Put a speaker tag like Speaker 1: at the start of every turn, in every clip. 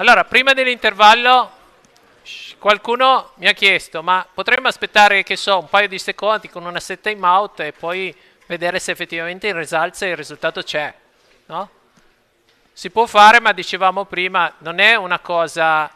Speaker 1: Allora, prima dell'intervallo qualcuno mi ha chiesto, ma potremmo aspettare, che so, un paio di secondi con una set timeout e poi vedere se effettivamente in risalza il risultato c'è, no? Si può fare, ma dicevamo prima, non è una cosa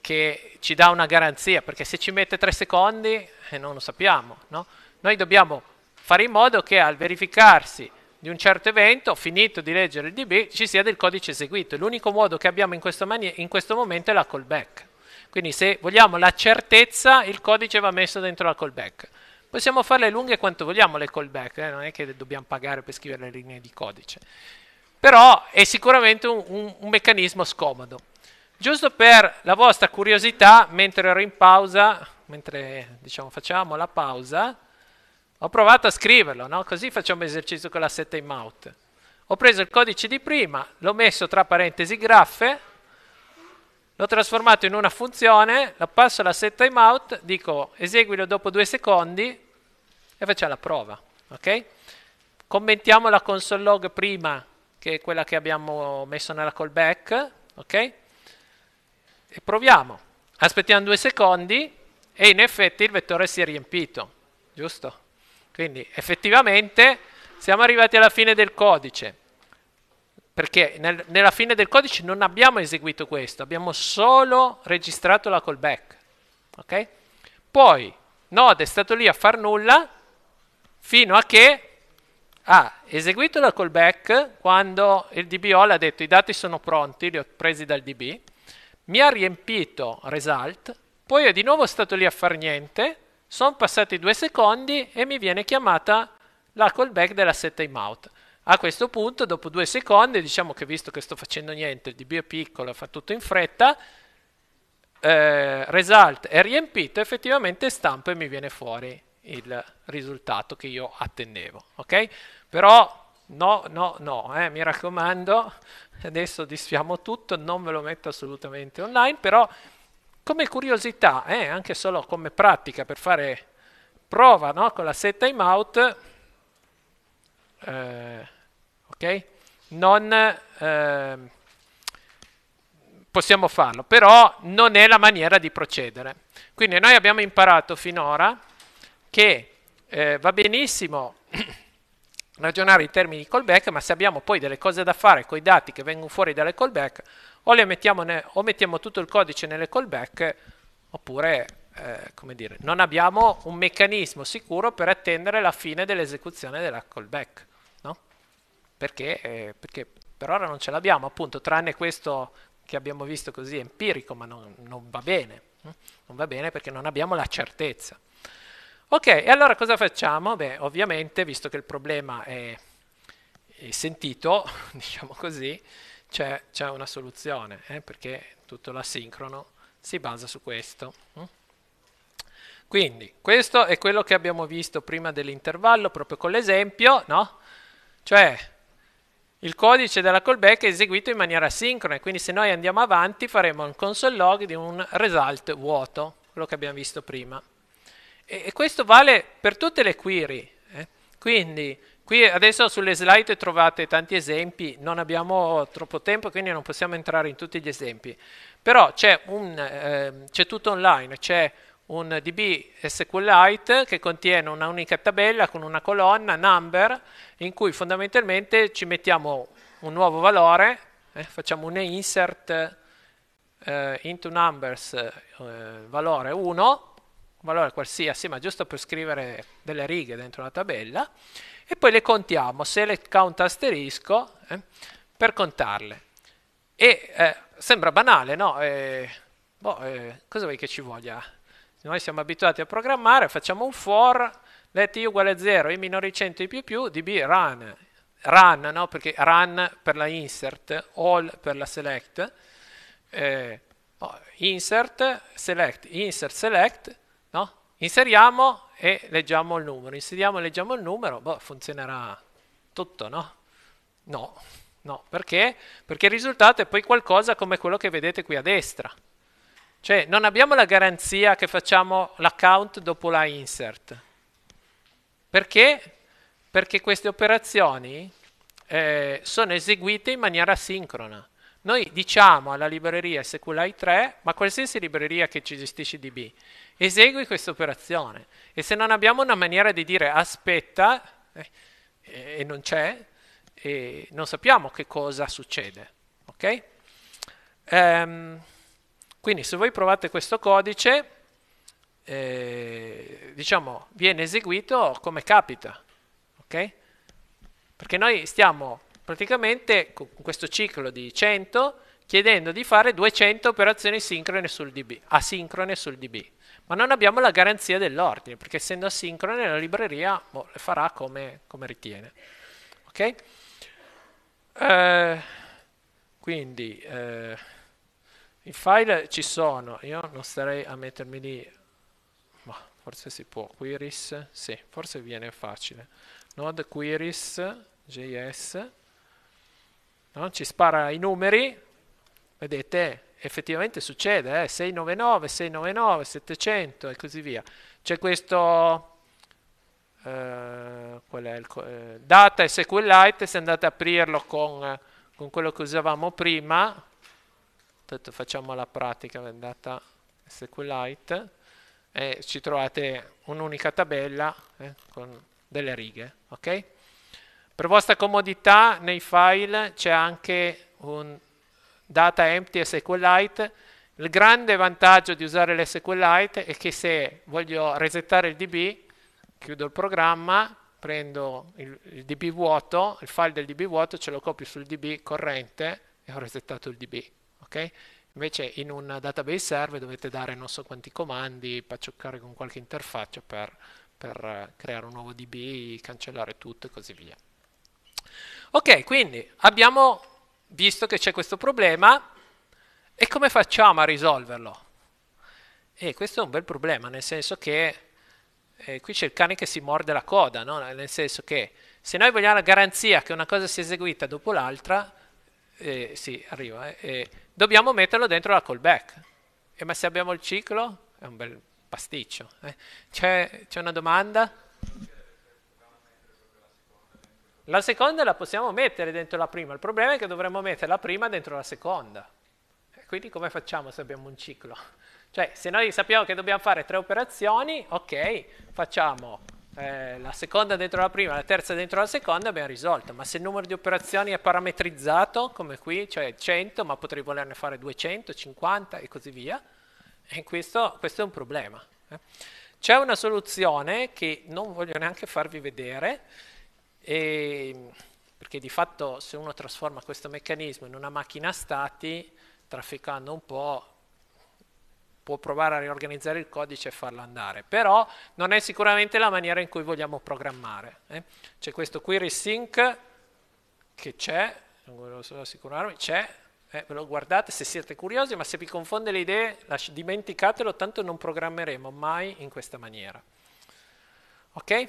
Speaker 1: che ci dà una garanzia, perché se ci mette tre secondi eh, non lo sappiamo, no? Noi dobbiamo fare in modo che al verificarsi di un certo evento, ho finito di leggere il DB, ci sia del codice eseguito. L'unico modo che abbiamo in questo, in questo momento è la callback. Quindi se vogliamo la certezza, il codice va messo dentro la callback. Possiamo farle lunghe quanto vogliamo le callback, eh? non è che dobbiamo pagare per scrivere le linee di codice. Però è sicuramente un, un, un meccanismo scomodo. Giusto per la vostra curiosità, mentre ero in pausa, mentre diciamo, facciamo la pausa, ho provato a scriverlo, no? così facciamo esercizio con la setta in Ho preso il codice di prima, l'ho messo tra parentesi graffe, l'ho trasformato in una funzione, la passo alla set timeout, dico eseguilo dopo due secondi e facciamo la prova. Okay? Commentiamo la console log prima, che è quella che abbiamo messo nella callback, okay? e proviamo. Aspettiamo due secondi e in effetti il vettore si è riempito, giusto? Quindi effettivamente siamo arrivati alla fine del codice, perché nel, nella fine del codice non abbiamo eseguito questo, abbiamo solo registrato la callback. Okay? Poi Node è stato lì a far nulla fino a che ha eseguito la callback quando il DBO le ha detto i dati sono pronti, li ho presi dal DB, mi ha riempito result, poi è di nuovo stato lì a far niente sono passati due secondi e mi viene chiamata la callback della set timeout. A questo punto, dopo due secondi, diciamo che visto che sto facendo niente, il DB è piccolo, fa tutto in fretta, eh, result è riempito, effettivamente stampo e mi viene fuori il risultato che io attendevo. Ok? Però no, no, no, eh, mi raccomando, adesso disfiamo tutto, non ve lo metto assolutamente online, però come curiosità, eh, anche solo come pratica per fare prova no? con la set timeout, eh, okay? non eh, possiamo farlo, però non è la maniera di procedere. Quindi noi abbiamo imparato finora che eh, va benissimo ragionare in termini di callback, ma se abbiamo poi delle cose da fare con i dati che vengono fuori dalle callback, o, mettiamo ne, o mettiamo tutto il codice nelle callback oppure eh, come dire, non abbiamo un meccanismo sicuro per attendere la fine dell'esecuzione della callback. No? Perché, eh, perché per ora non ce l'abbiamo, appunto, tranne questo che abbiamo visto così empirico, ma non, non va bene. Hm? Non va bene perché non abbiamo la certezza. Ok, e allora cosa facciamo? Beh, ovviamente, visto che il problema è, è sentito, diciamo così, c'è, una soluzione, eh, perché tutto l'asincrono si basa su questo. Mm? Quindi, questo è quello che abbiamo visto prima dell'intervallo, proprio con l'esempio, no? Cioè, il codice della callback è eseguito in maniera asincrona, quindi se noi andiamo avanti faremo un console log di un result vuoto, quello che abbiamo visto prima. E, e questo vale per tutte le query. Eh? Quindi, Qui adesso sulle slide trovate tanti esempi, non abbiamo troppo tempo quindi non possiamo entrare in tutti gli esempi, però c'è, eh, tutto online, c'è un DB SQLite che contiene una unica tabella con una colonna number in cui fondamentalmente ci mettiamo un nuovo valore, eh, facciamo un insert eh, into numbers eh, valore 1, valore qualsiasi ma giusto per scrivere delle righe dentro una tabella, e poi le contiamo, select count asterisco eh, per contarle. E eh, sembra banale, no? Eh, boh, eh, cosa vuoi che ci voglia? Noi siamo abituati a programmare, facciamo un for, let i uguale 0, i minori 100, i più più, db run, run, no? Perché run per la insert, all per la select, oh, insert, select, insert, select, Inseriamo e leggiamo il numero. Inseriamo e leggiamo il numero, boh, funzionerà tutto, no? No, no. Perché? Perché il risultato è poi qualcosa come quello che vedete qui a destra. Cioè, non abbiamo la garanzia che facciamo l'account dopo la insert. Perché? Perché queste operazioni eh, sono eseguite in maniera sincrona. Noi diciamo alla libreria sqlite 3 ma qualsiasi libreria che ci gestisce DB, esegui questa operazione. E se non abbiamo una maniera di dire aspetta eh, e non c'è, eh, non sappiamo che cosa succede. Ok? Ehm, quindi se voi provate questo codice, eh, diciamo, viene eseguito come capita. Okay? Perché noi stiamo praticamente con questo ciclo di 100 chiedendo di fare 200 operazioni sincrone sul DB, asincrone sul DB ma non abbiamo la garanzia dell'ordine, perché essendo asincrone la libreria boh, le farà come, come ritiene. Ok? Eh, quindi eh, i file ci sono, io non starei a mettermi lì, ma boh, forse si può, queries, sì, forse viene facile, node queries.js, no? ci spara i numeri, vedete effettivamente succede, eh? 699, 699, 700 e così via. C'è questo... Eh, qual è il, eh, data SQLite, se andate a aprirlo con, con quello che usavamo prima, Tanto facciamo la pratica, andata SQLite, e ci trovate un'unica tabella eh, con delle righe. Okay? Per vostra comodità nei file c'è anche un data empty SQLite. Il grande vantaggio di usare l'SQLite è che se voglio resettare il DB, chiudo il programma, prendo il, il DB vuoto, il file del DB vuoto, ce lo copio sul DB corrente e ho resettato il DB. Okay? Invece in un database server dovete dare non so quanti comandi, paccioccare con qualche interfaccia per, per eh, creare un nuovo DB, cancellare tutto e così via. Ok, quindi abbiamo visto che c'è questo problema, e come facciamo a risolverlo? E eh, questo è un bel problema, nel senso che eh, qui c'è il cane che si morde la coda, no? nel senso che se noi vogliamo la garanzia che una cosa sia eseguita dopo l'altra, eh, sì, arriva, eh, eh dobbiamo metterlo dentro la callback. E ma se abbiamo il ciclo, è un bel pasticcio. Eh. C'è, c'è una domanda? La seconda la possiamo mettere dentro la prima, il problema è che dovremmo mettere la prima dentro la seconda. quindi come facciamo se abbiamo un ciclo? Cioè, se noi sappiamo che dobbiamo fare tre operazioni, ok, facciamo eh, la seconda dentro la prima, la terza dentro la seconda, abbiamo risolto. Ma se il numero di operazioni è parametrizzato, come qui, cioè 100, ma potrei volerne fare 200, 50 e così via, e questo, questo è un problema. Eh. C'è una soluzione che non voglio neanche farvi vedere, e, perché di fatto se uno trasforma questo meccanismo in una macchina a stati, trafficando un po', può provare a riorganizzare il codice e farlo andare, però non è sicuramente la maniera in cui vogliamo programmare. Eh? C'è questo query sync che c'è, non volevo solo assicurarmi, c'è, eh, ve lo guardate se siete curiosi, ma se vi confonde le idee lasci- dimenticatelo, tanto non programmeremo mai in questa maniera. Ok?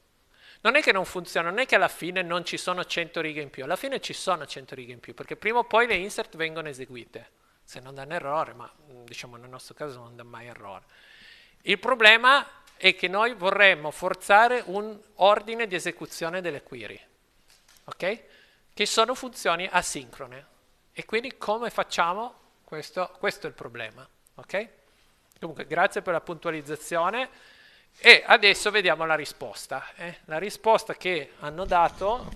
Speaker 1: Non è che non funziona, non è che alla fine non ci sono 100 righe in più, alla fine ci sono 100 righe in più, perché prima o poi le insert vengono eseguite, se non danno errore, ma mm, diciamo nel nostro caso non danno mai errore. Il problema è che noi vorremmo forzare un ordine di esecuzione delle query, okay? che sono funzioni asincrone. E quindi come facciamo? Questo, questo è il problema. Okay? Comunque, grazie per la puntualizzazione. E adesso vediamo la risposta, eh? la risposta che hanno dato,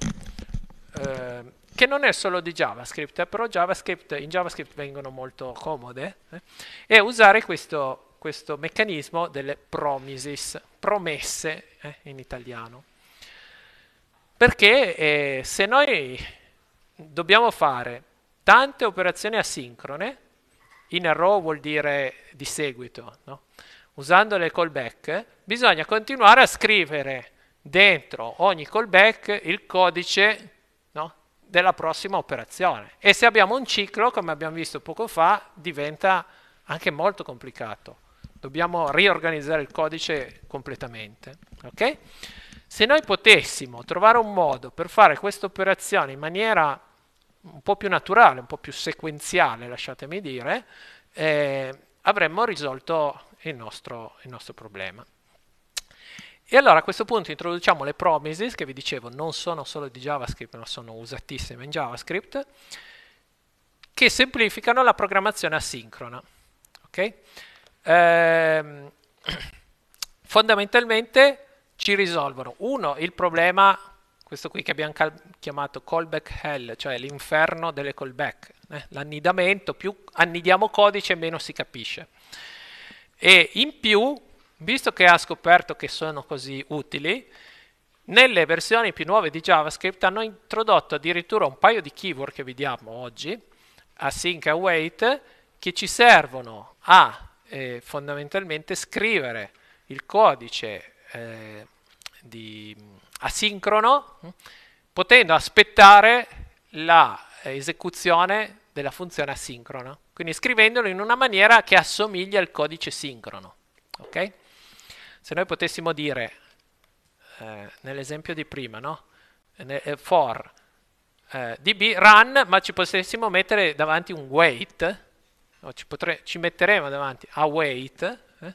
Speaker 1: eh, che non è solo di JavaScript, eh, però JavaScript, in JavaScript vengono molto comode, è eh, usare questo, questo, meccanismo delle promises, promesse eh, in italiano. Perché eh, se noi dobbiamo fare tante operazioni asincrone, in arrow vuol dire di seguito, no? usando le callback, bisogna continuare a scrivere dentro ogni callback il codice no, della prossima operazione. E se abbiamo un ciclo, come abbiamo visto poco fa, diventa anche molto complicato. Dobbiamo riorganizzare il codice completamente. Okay? Se noi potessimo trovare un modo per fare questa operazione in maniera un po' più naturale, un po' più sequenziale, lasciatemi dire, eh, avremmo risolto il nostro, il nostro problema. E allora a questo punto introduciamo le promises che vi dicevo non sono solo di JavaScript ma sono usatissime in JavaScript che semplificano la programmazione asincrona. Okay? Ehm, fondamentalmente ci risolvono uno il problema, questo qui che abbiamo chiamato callback hell, cioè l'inferno delle callback, eh? l'annidamento, più annidiamo codice meno si capisce e in più, visto che ha scoperto che sono così utili, nelle versioni più nuove di JavaScript hanno introdotto addirittura un paio di keyword che vediamo oggi, async e await, che ci servono a eh, fondamentalmente scrivere il codice eh, di, mm, asincrono, mm, potendo aspettare l'esecuzione eh, della funzione asincrona quindi scrivendolo in una maniera che assomiglia al codice sincrono. Okay? Se noi potessimo dire, eh, nell'esempio di prima, no? Eh, for eh, db run, ma ci potessimo mettere davanti un wait, ci, potre- ci, metteremo davanti await, eh?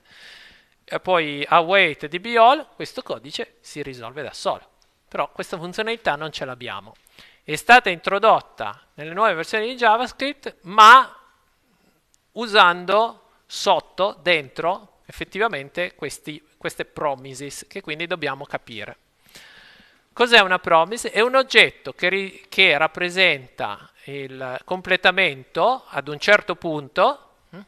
Speaker 1: e poi await db all, questo codice si risolve da solo. Però questa funzionalità non ce l'abbiamo. È stata introdotta nelle nuove versioni di JavaScript, ma usando sotto, dentro, effettivamente questi, queste promises che quindi dobbiamo capire. Cos'è una promise? È un oggetto che, ri, che rappresenta il completamento ad un certo punto hm,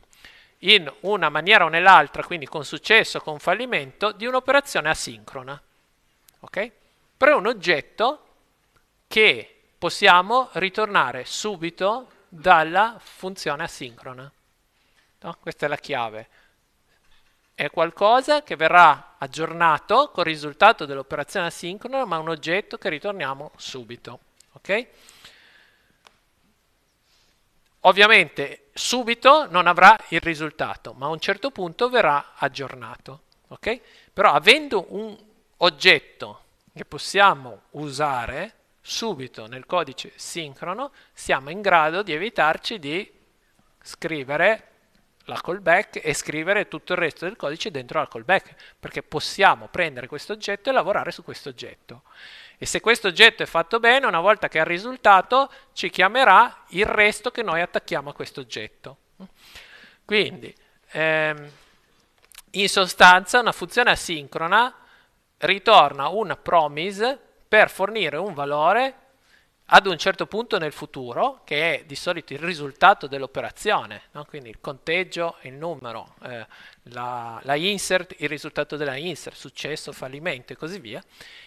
Speaker 1: in una maniera o nell'altra, quindi con successo o con fallimento, di un'operazione asincrona. Okay? Però è un oggetto che possiamo ritornare subito dalla funzione asincrona. No? Questa è la chiave. È qualcosa che verrà aggiornato col risultato dell'operazione asincrona, ma un oggetto che ritorniamo subito. Okay? Ovviamente subito non avrà il risultato, ma a un certo punto verrà aggiornato. Okay? Però avendo un oggetto che possiamo usare subito nel codice sincrono, siamo in grado di evitarci di scrivere la callback e scrivere tutto il resto del codice dentro la callback, perché possiamo prendere questo oggetto e lavorare su questo oggetto. E se questo oggetto è fatto bene, una volta che ha il risultato, ci chiamerà il resto che noi attacchiamo a questo oggetto. Quindi, ehm, in sostanza, una funzione asincrona ritorna un promise per fornire un valore ad un certo punto nel futuro, che è di solito il risultato dell'operazione, no? quindi il conteggio, il numero, eh, la, la, insert, il risultato della insert, successo, fallimento e così via,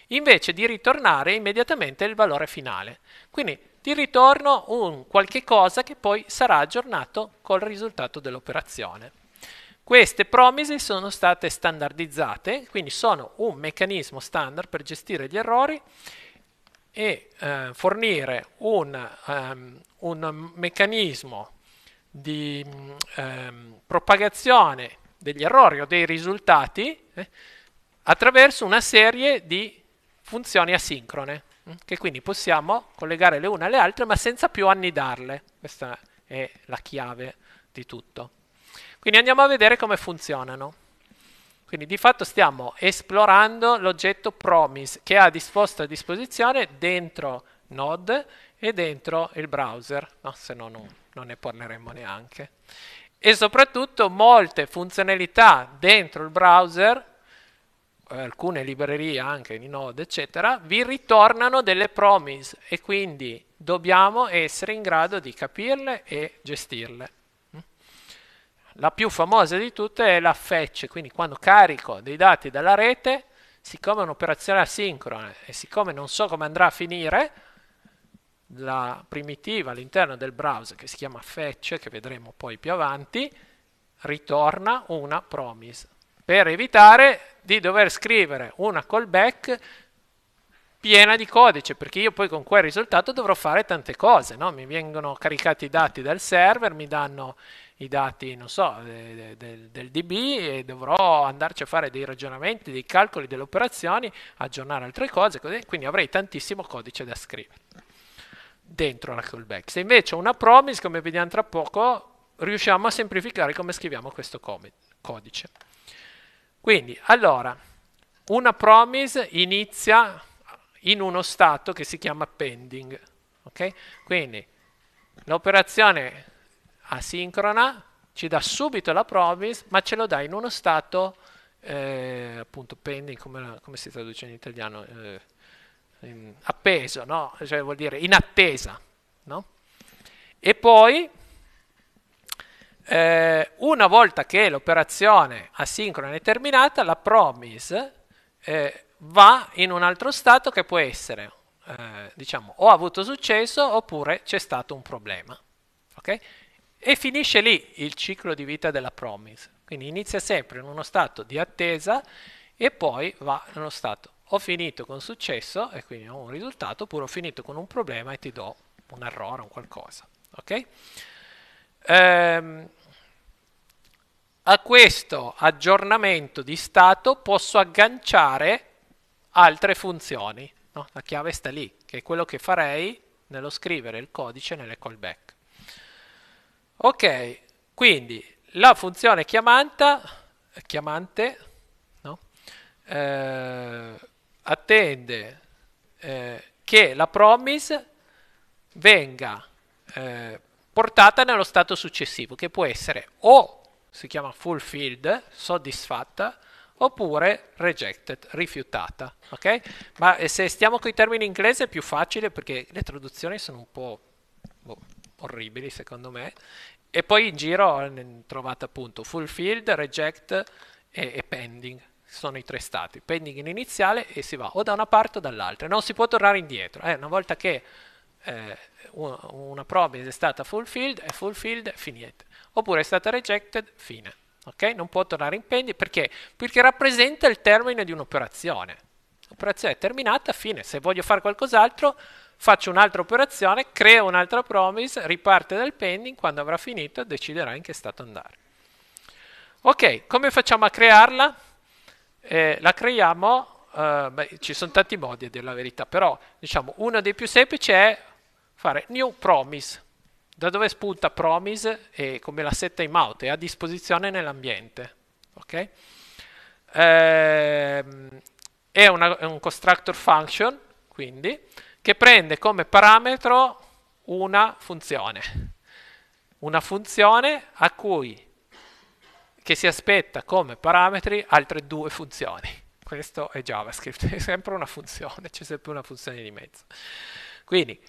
Speaker 1: invece di ritornare immediatamente il valore finale. Quindi ti ritorno un qualche cosa che poi sarà aggiornato col risultato dell'operazione. Queste promise sono state standardizzate, quindi sono un meccanismo standard per gestire gli errori e eh, fornire un, um, un, meccanismo di um, propagazione degli errori o dei risultati eh, attraverso una serie di funzioni asincrone mm, che quindi possiamo collegare le une alle altre ma senza più annidarle. Questa è la chiave di tutto. Quindi andiamo a vedere come funzionano. Quindi di fatto stiamo esplorando l'oggetto promise che ha disposto a disposizione dentro Node e dentro il browser, no, se no non, non ne parleremo neanche. E soprattutto molte funzionalità dentro il browser alcune librerie anche di Node, eccetera, vi ritornano delle promise e quindi dobbiamo essere in grado di capirle e gestirle. La più famosa di tutte è la fetch, quindi quando carico dei dati dalla rete, siccome è un'operazione asincrona e siccome non so come andrà a finire, la primitiva all'interno del browser che si chiama fetch, che vedremo poi più avanti, ritorna una promise per evitare di dover scrivere una callback piena di codice, perché io poi con quel risultato dovrò fare tante cose, no? mi vengono caricati i dati dal server, mi danno i dati, non so, del, del, del DB e dovrò andarci a fare dei ragionamenti, dei calcoli, delle operazioni, aggiornare altre cose, così, quindi avrei tantissimo codice da scrivere dentro la callback. Se invece una promise, come vediamo tra poco, riusciamo a semplificare come scriviamo questo codice. Quindi, allora, una promise inizia in uno stato che si chiama pending. Okay? Quindi l'operazione asincrona, ci dà subito la promise, ma ce lo dà in uno stato, eh, appunto, pending, come, come, si traduce in italiano? Eh, in, appeso, no? Cioè vuol dire in attesa, no? E poi, eh, una volta che l'operazione asincrona è terminata, la promise eh, va in un altro stato che può essere, eh, diciamo, o ha avuto successo oppure c'è stato un problema, ok? E finisce lì il ciclo di vita della promise. Quindi inizia sempre in uno stato di attesa e poi va in uno stato ho finito con successo e quindi ho un risultato, oppure ho finito con un problema e ti do un errore o qualcosa. Ok? Ehm, a questo aggiornamento di stato posso agganciare altre funzioni. No? La chiave sta lì, che è quello che farei nello scrivere il codice nelle callback. Ok, quindi la funzione chiamanta, chiamante no? eh, attende eh, che la promise venga eh, portata nello stato successivo, che può essere o si chiama fulfilled, soddisfatta, oppure rejected, rifiutata. Ok? Ma eh, se stiamo con i termini inglesi è più facile perché le traduzioni sono un po'... Boh orribili secondo me. E poi in giro trovate appunto fulfilled, reject e, e pending sono i tre stati. Pending in iniziale e si va o da una parte o dall'altra. Non si può tornare indietro. Eh, una volta che eh, una promise è stata fulfilled, è fulfilled, finite. Oppure è stata rejected, fine. Okay? Non può tornare in pending perché? perché rappresenta il termine di un'operazione. L'operazione è terminata, fine. Se voglio fare qualcos'altro faccio un'altra operazione, creo un'altra promise, riparte dal pending, quando avrà finito deciderà in che stato andare. Ok, come facciamo a crearla? Eh, la creiamo, eh, beh, ci sono tanti modi a dire la verità, però diciamo uno dei più semplici è fare new promise. Da dove spunta promise e come la set timeout è a disposizione nell'ambiente. Ok? Eh, è, una, è un constructor function, quindi che prende come parametro una funzione, una funzione a cui che si aspetta come parametri altre due funzioni. Questo è JavaScript, è sempre una funzione, c'è sempre una funzione di mezzo. Quindi,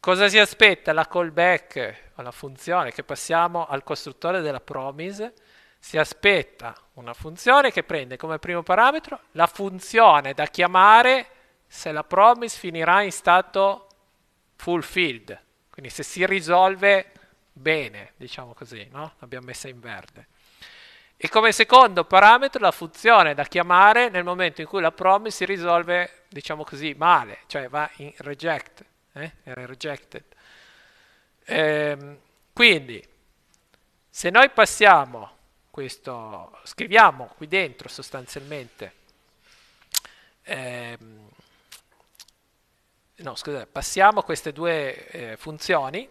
Speaker 1: cosa si aspetta? La callback, la funzione che passiamo al costruttore della promise, si aspetta una funzione che prende come primo parametro la funzione da chiamare se la promise finirà in stato fulfilled, quindi se si risolve bene, diciamo così, no? l'abbiamo messa in verde. E come secondo parametro la funzione da chiamare nel momento in cui la promise si risolve, diciamo così, male, cioè va in reject, eh? era rejected. Ehm, quindi, se noi passiamo questo, scriviamo qui dentro sostanzialmente, ehm, no, scusate, passiamo queste due eh, funzioni.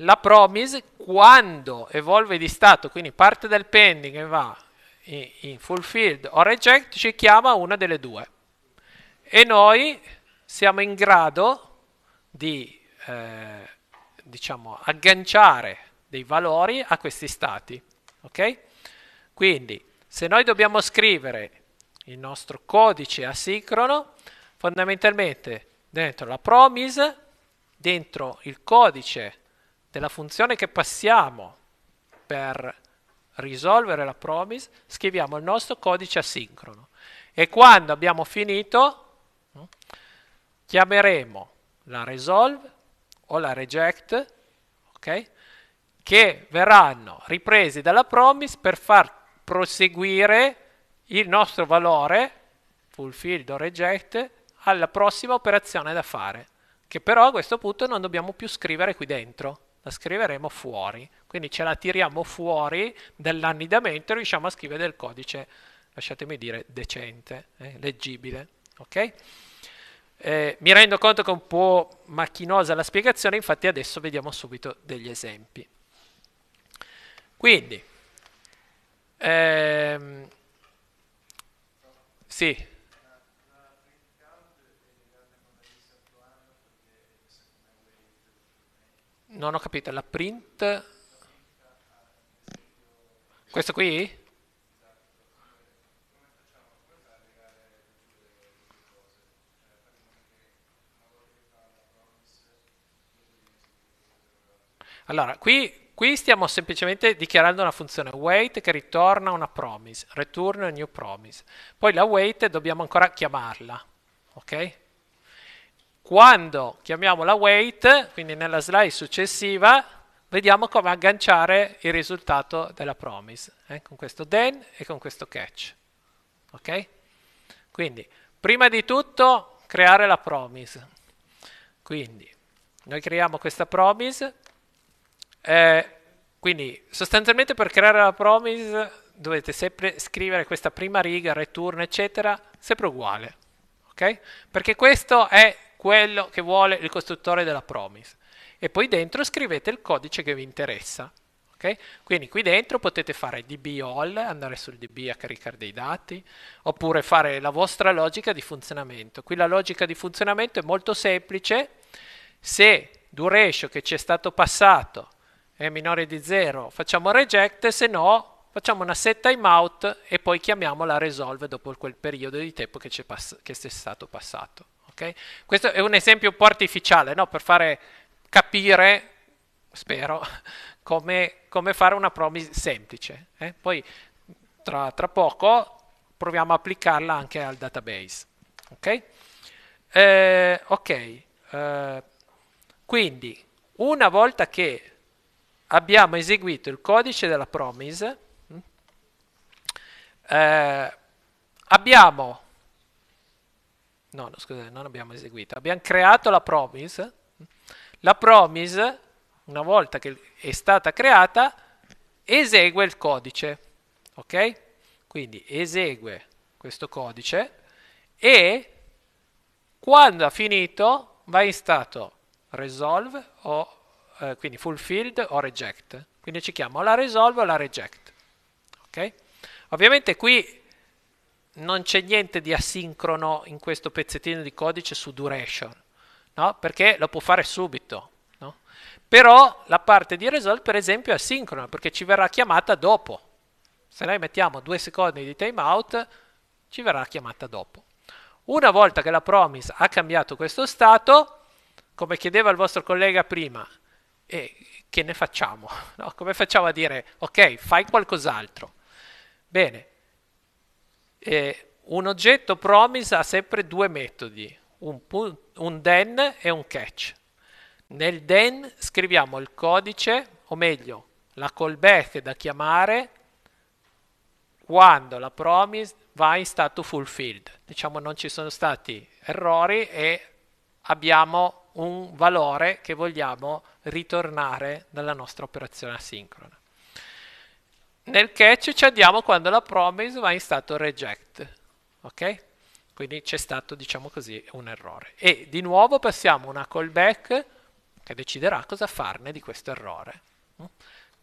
Speaker 1: La promise quando evolve di stato, quindi parte del pending e va in, in fulfilled o reject, ci chiama una delle due. E noi siamo in grado di eh, diciamo, agganciare dei valori a questi stati. Ok? Quindi, se noi dobbiamo scrivere il nostro codice asincrono, fondamentalmente dentro la promise, dentro il codice della funzione che passiamo per risolvere la promise, scriviamo il nostro codice asincrono. E quando abbiamo finito, chiameremo la resolve o la reject, okay, che verranno ripresi dalla promise per far proseguire il nostro valore fulfilled o reject alla prossima operazione da fare, che però a questo punto non dobbiamo più scrivere qui dentro, la scriveremo fuori, quindi ce la tiriamo fuori dall'annidamento e riusciamo a scrivere del codice, lasciatemi dire, decente, eh, leggibile. Okay? Eh, mi rendo conto che è un po' macchinosa la spiegazione, infatti adesso vediamo subito degli esempi. Quindi, ehm, sì. Non ho capito, la print... Questo qui? Allora, qui, qui, stiamo semplicemente dichiarando una funzione wait che ritorna una promise, return a new promise. Poi la wait dobbiamo ancora chiamarla, ok? Quando chiamiamo la wait, quindi nella slide successiva, vediamo come agganciare il risultato della promise, eh? con questo then e con questo catch. Ok? Quindi, prima di tutto, creare la promise. Quindi, noi creiamo questa promise, eh, quindi sostanzialmente per creare la promise dovete sempre scrivere questa prima riga, return, eccetera, sempre uguale, ok? Perché questo è quello che vuole il costruttore della promise. E poi dentro scrivete il codice che vi interessa. Okay? Quindi qui dentro potete fare db all, andare sul db a caricare dei dati, oppure fare la vostra logica di funzionamento. Qui la logica di funzionamento è molto semplice. Se duration che ci è stato passato è minore di 0, facciamo reject, se no facciamo una set timeout e poi chiamiamo la resolve dopo quel periodo di tempo che, è, pass- che è stato passato. Okay? Questo è un esempio un po' artificiale no? per fare capire, spero, come, come fare una promise semplice. Eh? Poi tra, tra, poco proviamo a applicarla anche al database. Ok? Eh, okay. Eh, quindi, una volta che abbiamo eseguito il codice della promise, eh, abbiamo No, no, scusate, non abbiamo eseguito. Abbiamo creato la promise. La promise, una volta che è stata creata, esegue il codice. Ok? Quindi esegue questo codice e quando ha finito va in stato resolve o eh, quindi fulfilled o reject. Quindi ci chiama o la resolve o la reject. Ok? Ovviamente qui non c'è niente di asincrono in questo pezzettino di codice su duration, no? perché lo può fare subito. No? Però la parte di result, per esempio, è asincrona perché ci verrà chiamata dopo. Se noi mettiamo due secondi di timeout, ci verrà chiamata dopo. Una volta che la promise ha cambiato questo stato, come chiedeva il vostro collega prima, eh, che ne facciamo? No? Come facciamo a dire, ok, fai qualcos'altro? Bene, eh, un oggetto promise ha sempre due metodi, un, un then e un catch. Nel then scriviamo il codice, o meglio, la callback da chiamare quando la promise va in stato fulfilled. Diciamo non ci sono stati errori e abbiamo un valore che vogliamo ritornare dalla nostra operazione asincrona nel catch ci andiamo quando la promise va in stato reject, ok? Quindi c'è stato, diciamo così, un errore. E di nuovo passiamo una callback che deciderà cosa farne di questo errore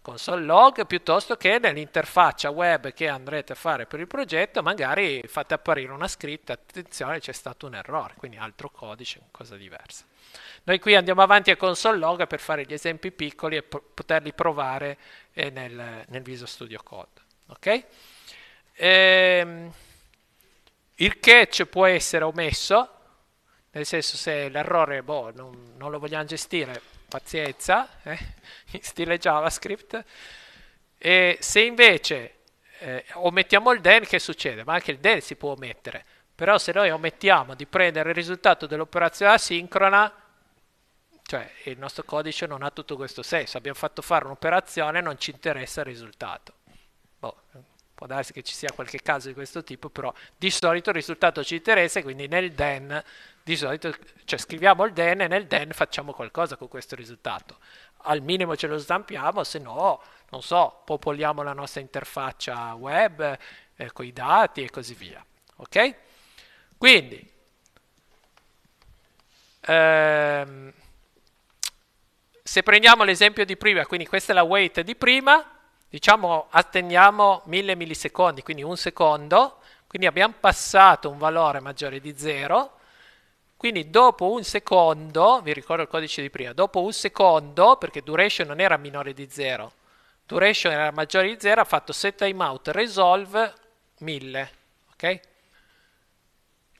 Speaker 1: console log piuttosto che nell'interfaccia web che andrete a fare per il progetto magari fate apparire una scritta attenzione c'è stato un errore quindi altro codice cosa diversa noi qui andiamo avanti a console log per fare gli esempi piccoli e poterli provare eh, nel, nel Visual Studio Code ok ehm, il catch può essere omesso nel senso se l'errore boh, non, non, lo vogliamo gestire, pazienza, eh? in stile JavaScript, e se invece eh, omettiamo il then che succede? Ma anche il then si può omettere, però se noi omettiamo di prendere il risultato dell'operazione asincrona, cioè il nostro codice non ha tutto questo senso, abbiamo fatto fare un'operazione e non ci interessa il risultato. Boh, può darsi che ci sia qualche caso di questo tipo, però di solito il risultato ci interessa e quindi nel then di solito cioè, scriviamo il den e nel den facciamo qualcosa con questo risultato. Al minimo ce lo stampiamo, se no, non so, popoliamo la nostra interfaccia web eh, con i dati e così via. Ok? Quindi, ehm, se prendiamo l'esempio di prima, quindi questa è la wait di prima, diciamo atteniamo 1000 millisecondi, quindi un secondo, quindi abbiamo passato un valore maggiore di 0, quindi dopo un secondo, vi ricordo il codice di prima, dopo un secondo, perché duration non era minore di 0, duration era maggiore di 0, ha fatto set timeout resolve 1000, ok?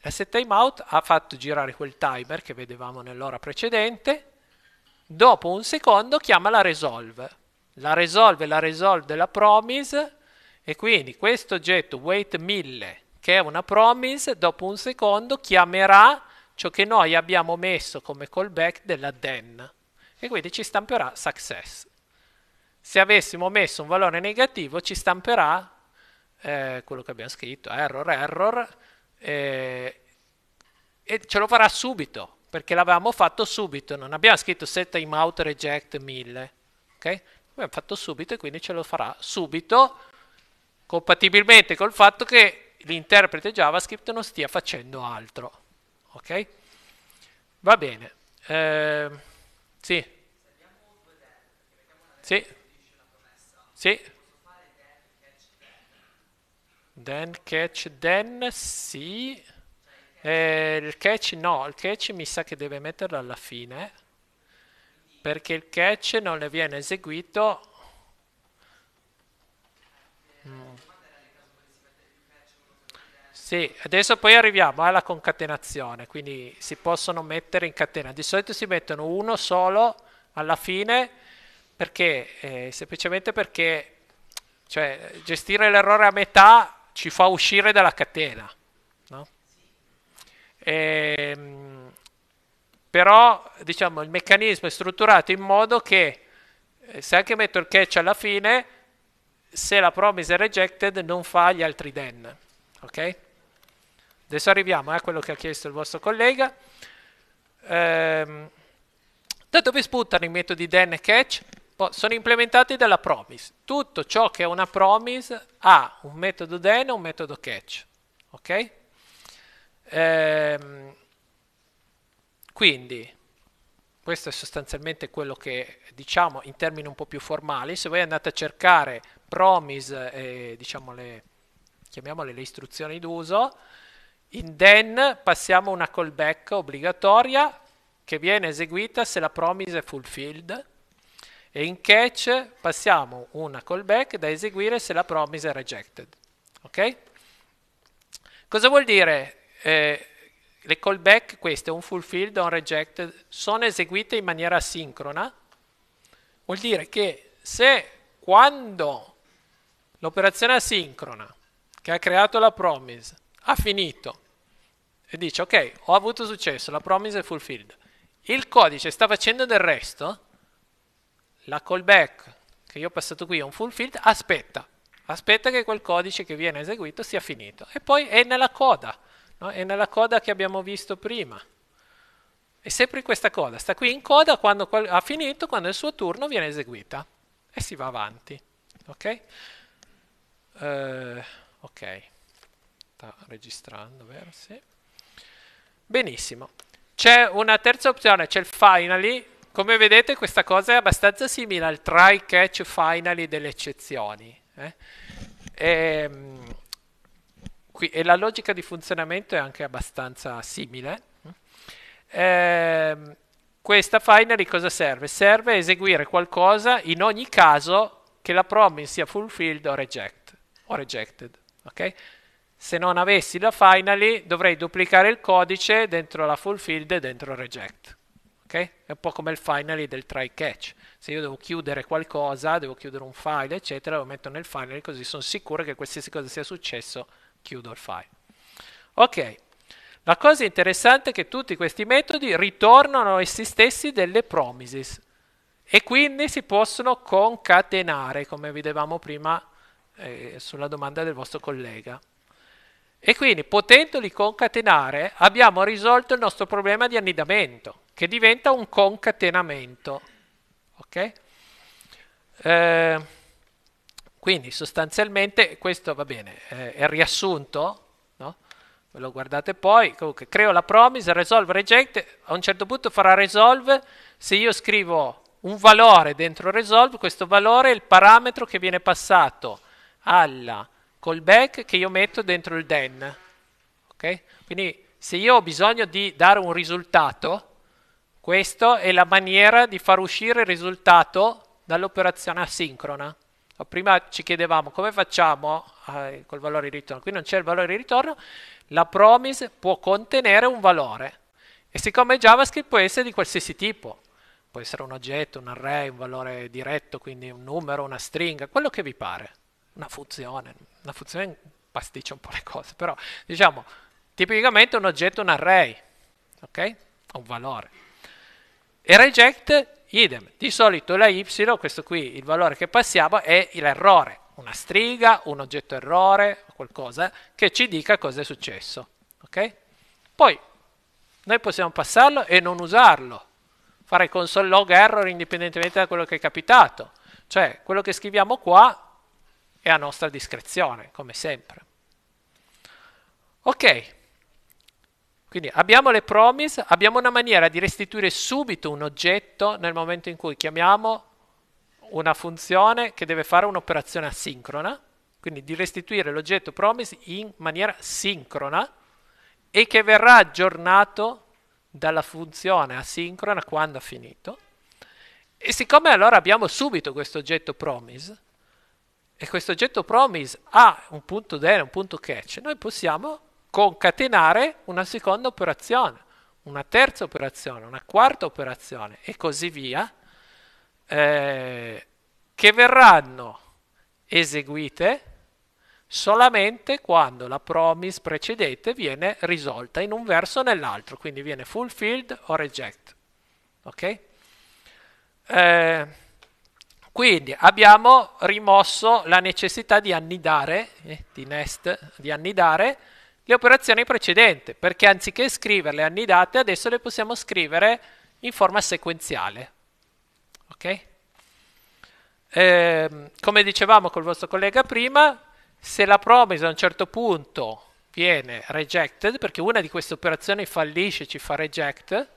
Speaker 1: La set timeout ha fatto girare quel timer che vedevamo nell'ora precedente, dopo un secondo chiama la resolve, la resolve la resolve della promise e quindi questo oggetto wait 1000 che è una promise, dopo un secondo chiamerà ciò che noi abbiamo messo come callback della then e quindi ci stamperà success. Se avessimo messo un valore negativo ci stamperà eh, quello che abbiamo scritto, error, error, eh, e ce lo farà subito, perché l'avevamo fatto subito, non abbiamo scritto set timeout reject 1000, ok? L'abbiamo fatto subito e quindi ce lo farà subito, compatibilmente col fatto che l'interprete JavaScript non stia facendo altro ok? Va bene. Eh, sì. Sì. Sì. Then catch then sì. Eh, il catch no, il catch mi sa che deve metterlo alla fine perché il catch non ne viene eseguito Sì, adesso poi arriviamo alla concatenazione, quindi si possono mettere in catena. Di solito si mettono uno solo alla fine perché eh, semplicemente perché cioè, gestire l'errore a metà ci fa uscire dalla catena. No? E, ehm, però diciamo il meccanismo è strutturato in modo che eh, se anche metto il catch alla fine, se la promise è rejected non fa gli altri den. Ok? Adesso arriviamo eh, a quello che ha chiesto il vostro collega. Ehm, da dove spuntano i metodi then e catch? sono implementati dalla promise. Tutto ciò che è una promise ha un metodo then e un metodo catch. Ok? Ehm, quindi, questo è sostanzialmente quello che diciamo in termini un po' più formali. Se voi andate a cercare promise e diciamo le, chiamiamole le istruzioni d'uso, in then passiamo una callback obbligatoria che viene eseguita se la promise è fulfilled e in catch passiamo una callback da eseguire se la promise è rejected. Ok? Cosa vuol dire? Eh, le callback, queste, un fulfilled, un rejected, sono eseguite in maniera asincrona. Vuol dire che se quando l'operazione asincrona che ha creato la promise ha finito e dice ok, ho avuto successo, la promise è fulfilled. Il codice sta facendo del resto, la callback che io ho passato qui è un fulfilled, aspetta, aspetta che quel codice che viene eseguito sia finito. E poi è nella coda, no? è nella coda che abbiamo visto prima. È sempre in questa coda, sta qui in coda quando ha finito, quando il suo turno viene eseguita e si va avanti. Ok? Uh, ok, sta registrando, vero? Sì. Benissimo. C'è una terza opzione, c'è il finally. Come vedete questa cosa è abbastanza simile al try catch finally delle eccezioni. Eh? E, ehm, qui, e la logica di funzionamento è anche abbastanza simile. Eh, ehm, questa finally cosa serve? Serve a eseguire qualcosa in ogni caso che la promise sia fulfilled o, reject, o rejected. Okay? se non avessi la finally dovrei duplicare il codice dentro la fulfilled e dentro il reject. Okay? È un po' come il finally del try catch. Se io devo chiudere qualcosa, devo chiudere un file, eccetera, lo metto nel finally così sono sicuro che qualsiasi cosa sia successo, chiudo il file. Ok, la cosa interessante è che tutti questi metodi ritornano essi stessi delle promises e quindi si possono concatenare, come vedevamo prima eh, sulla domanda del vostro collega. E quindi potendoli concatenare abbiamo risolto il nostro problema di annidamento, che diventa un concatenamento. Okay? Eh, quindi sostanzialmente questo va bene, eh, è riassunto, no? ve lo guardate poi, comunque creo la promise, resolve reject, a un certo punto farà resolve, se io scrivo un valore dentro resolve, questo valore è il parametro che viene passato alla col back che io metto dentro il den. Okay? Quindi se io ho bisogno di dare un risultato, questa è la maniera di far uscire il risultato dall'operazione asincrona. Prima ci chiedevamo come facciamo eh, col valore di ritorno. Qui non c'è il valore di ritorno, la promise può contenere un valore. E siccome JavaScript può essere di qualsiasi tipo, può essere un oggetto, un array, un valore diretto, quindi un numero, una stringa, quello che vi pare una funzione, una funzione pasticcia un po' le cose, però diciamo tipicamente un oggetto è un array, ok? Ha un valore. E reject, idem, di solito la y, questo qui, il valore che passiamo è l'errore, una striga, un oggetto errore, qualcosa che ci dica cosa è successo, ok? Poi noi possiamo passarlo e non usarlo, fare console log error indipendentemente da quello che è capitato, cioè quello che scriviamo qua e a nostra discrezione, come sempre. Ok, quindi abbiamo le promise, abbiamo una maniera di restituire subito un oggetto nel momento in cui chiamiamo una funzione che deve fare un'operazione asincrona, quindi di restituire l'oggetto promise in maniera sincrona e che verrà aggiornato dalla funzione asincrona quando ha finito. E siccome allora abbiamo subito questo oggetto promise, e questo oggetto promise ha un punto there, un punto catch, noi possiamo concatenare una seconda operazione, una terza operazione, una quarta operazione e così via, eh, che verranno eseguite solamente quando la promise precedente viene risolta in un verso o nell'altro, quindi viene fulfilled o reject. Ok? Eh, quindi abbiamo rimosso la necessità di annidare, eh, di nest, di annidare le operazioni precedenti, perché anziché scriverle annidate, adesso le possiamo scrivere in forma sequenziale. Ok? Eh, come dicevamo col vostro collega prima, se la promise a un certo punto viene rejected, perché una di queste operazioni fallisce e ci fa reject,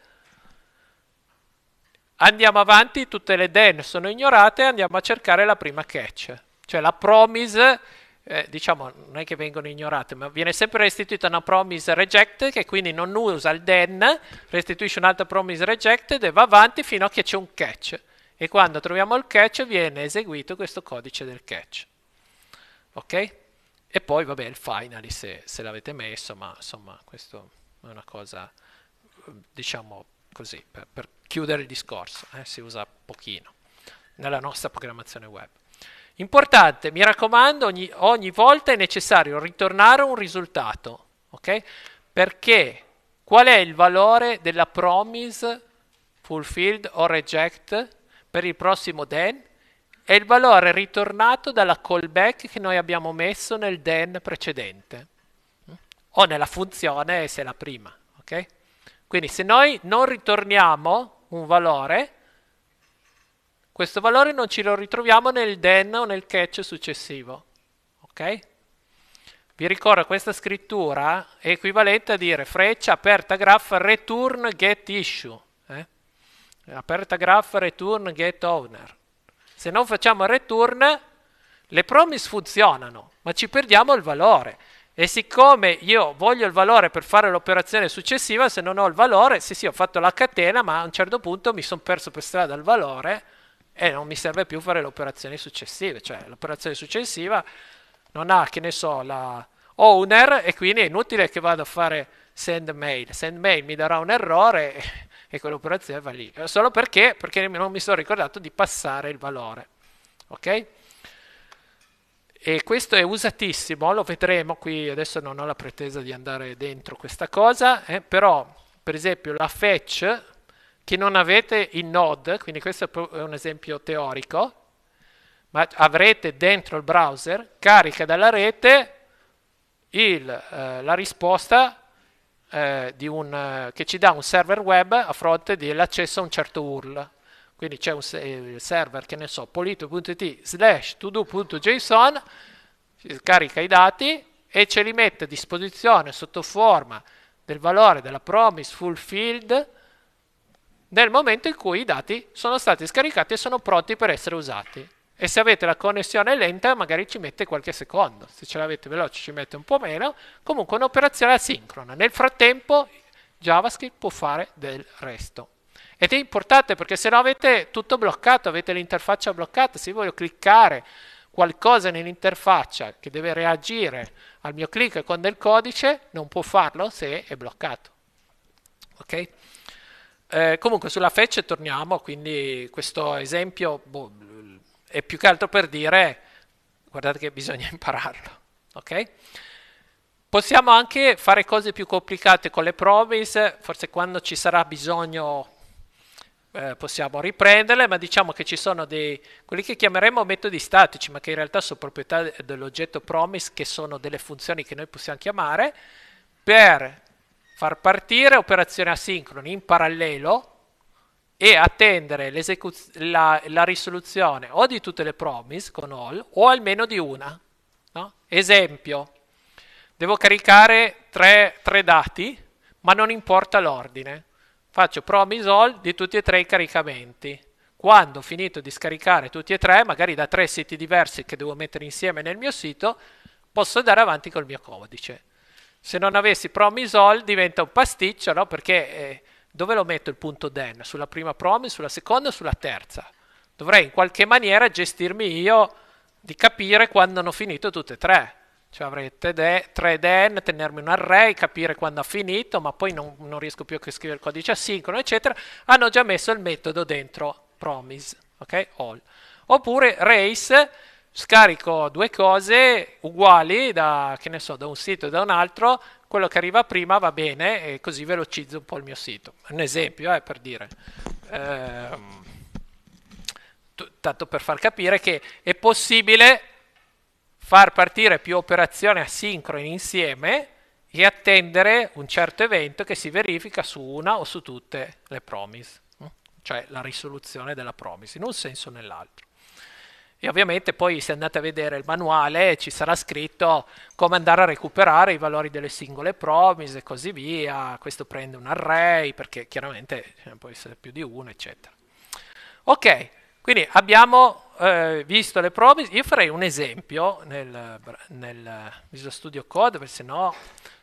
Speaker 1: Andiamo avanti, tutte le den sono ignorate, andiamo a cercare la prima catch. Cioè la promise, eh, diciamo, non è che vengono ignorate, ma viene sempre restituita una promise reject, che quindi non usa il den, restituisce un'altra promise rejected e va avanti fino a che c'è un catch. E quando troviamo il catch viene eseguito questo codice del catch. Ok? E poi, vabbè, il finally se, se l'avete messo, ma insomma, questo è una cosa, diciamo così, per, per chiudere il discorso, eh, si usa pochino nella nostra programmazione web. Importante, mi raccomando, ogni, ogni volta è necessario ritornare un risultato, ok? Perché qual è il valore della promise fulfilled o reject per il prossimo den? È il valore ritornato dalla callback che noi abbiamo messo nel den precedente mm? o nella funzione se è la prima, ok? Quindi se noi non ritorniamo un valore, questo valore non ce lo ritroviamo nel then o nel catch successivo. Ok? Vi ricordo questa scrittura è equivalente a dire freccia aperta graph return get issue. Eh? Aperta graph return get owner. Se non facciamo return, le promise funzionano, ma ci perdiamo il valore. E siccome io voglio il valore per fare l'operazione successiva, se non ho il valore, sì sì ho fatto la catena, ma a un certo punto mi sono perso per strada il valore e non mi serve più fare le operazioni successive. Cioè l'operazione successiva non ha, che ne so, la owner e quindi è inutile che vado a fare send mail. Send mail mi darà un errore e, quell'operazione va lì. Solo perché? Perché non mi sono ricordato di passare il valore. Ok? e questo è usatissimo, lo vedremo qui, adesso non ho la pretesa di andare dentro questa cosa, eh, però per esempio la fetch che non avete in node, quindi questo è un esempio teorico, ma avrete dentro il browser, carica dalla rete il, eh, la risposta eh, un, eh, che ci dà un server web a fronte dell'accesso a un certo URL. Quindi c'è un eh, server, che ne so, polito.it slash todo.json, scarica i dati e ce li mette a disposizione sotto forma del valore della promise fulfilled nel momento in cui i dati sono stati scaricati e sono pronti per essere usati. E se avete la connessione lenta magari ci mette qualche secondo, se ce l'avete veloce ci mette un po' meno, comunque un'operazione asincrona. Nel frattempo JavaScript può fare del resto. Ed è importante perché se no avete tutto bloccato, avete l'interfaccia bloccata, se io voglio cliccare qualcosa nell'interfaccia che deve reagire al mio click con del codice, non può farlo se è bloccato. Ok? Eh, comunque sulla fetch torniamo, quindi questo esempio boh, è più che altro per dire guardate che bisogna impararlo. Okay? Possiamo anche fare cose più complicate con le promise, forse quando ci sarà bisogno eh, possiamo riprenderle, ma diciamo che ci sono dei, quelli che chiameremo metodi statici, ma che in realtà sono proprietà dell'oggetto promise, che sono delle funzioni che noi possiamo chiamare, per far partire operazioni asincrone in parallelo e attendere la, la, risoluzione o di tutte le promise con all o almeno di una. No? Esempio, devo caricare tre, tre dati, ma non importa l'ordine faccio promisol di tutti e tre i caricamenti. Quando ho finito di scaricare tutti e tre, magari da tre siti diversi che devo mettere insieme nel mio sito, posso andare avanti col mio codice. Se non avessi promisol diventa un pasticcio, no? Perché eh, dove lo metto il punto den? Sulla prima promise, sulla seconda o sulla terza? Dovrei in qualche maniera gestirmi io di capire quando hanno finito tutte e tre cioè avrei 3 den, tenermi un array, capire quando ha finito, ma poi non, non riesco più a scrivere il codice asincrono, eccetera, hanno già messo il metodo dentro promise, ok? All. Oppure race, scarico due cose uguali da, che ne so, da un sito e da un altro, quello che arriva prima va bene e così velocizzo un po' il mio sito. Un esempio, eh, per dire. Ehm, tanto per far capire che è possibile far partire più operazioni asincrone insieme e attendere un certo evento che si verifica su una o su tutte le promise, cioè la risoluzione della promise, in un senso o nell'altro. E ovviamente poi se andate a vedere il manuale ci sarà scritto come andare a recuperare i valori delle singole promise e così via, questo prende un array perché chiaramente eh, può essere più di uno, eccetera. Ok, quindi abbiamo eh, visto le promise. io farei un esempio nel, nel Visual Studio Code, perché sennò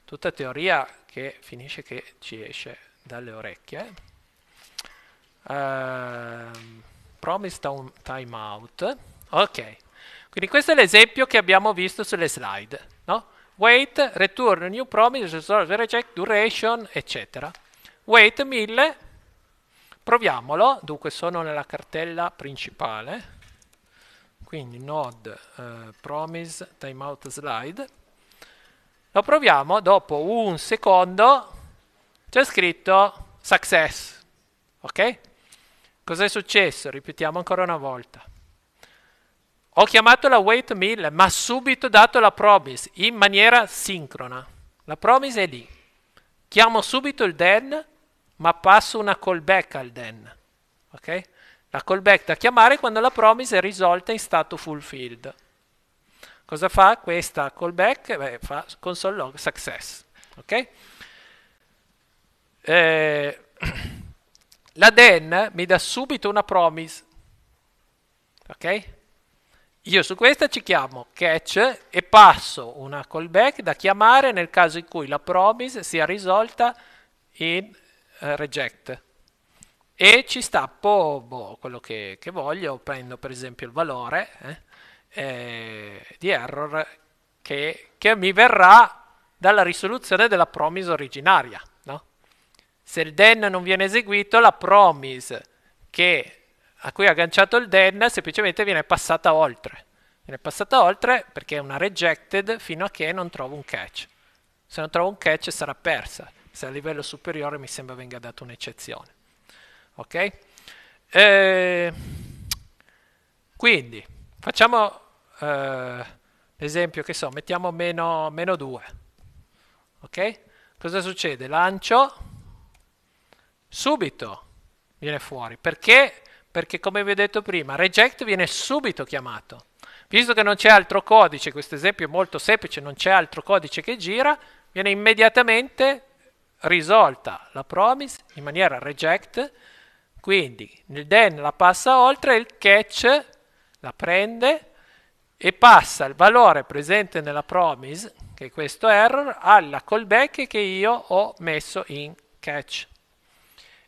Speaker 1: tutta teoria che finisce che ci esce dalle orecchie. Uh, promise timeout. Ok, quindi questo è l'esempio che abbiamo visto sulle slide. No? Wait, return new promise, resolve, reject, duration, eccetera. Wait 1000 Proviamolo, dunque sono nella cartella principale, quindi node eh, promise timeout slide. Lo proviamo, dopo un secondo c'è scritto success, ok? Cos'è successo? Ripetiamo ancora una volta. Ho chiamato la wait 1000, ma subito dato la promise in maniera sincrona. La promise è lì. Chiamo subito il den ma passo una callback al then. Ok? La callback da chiamare quando la promise è risolta in stato fulfilled. Cosa fa questa callback? Beh, fa console log success. Ok? Eh, la then mi dà subito una promise. Ok? Io su questa ci chiamo catch e passo una callback da chiamare nel caso in cui la promise sia risolta in eh, reject e ci stappo boh, quello che, che, voglio, prendo per esempio il valore eh, eh, di error che, che, mi verrà dalla risoluzione della promise originaria. No? Se il den non viene eseguito, la promise che, a cui è agganciato il den semplicemente viene passata oltre. Viene passata oltre perché è una rejected fino a che non trovo un catch. Se non trovo un catch sarà persa se a livello superiore mi sembra venga data un'eccezione. Ok? E eh, quindi facciamo eh, l'esempio che so, mettiamo meno, meno 2. Ok? Cosa succede? Lancio, subito viene fuori. Perché? Perché come vi ho detto prima, reject viene subito chiamato. Visto che non c'è altro codice, questo esempio è molto semplice, non c'è altro codice che gira, viene immediatamente risolta la promise in maniera reject, quindi il then la passa oltre, il catch la prende e passa il valore presente nella promise, che è questo error, alla callback che io ho messo in catch.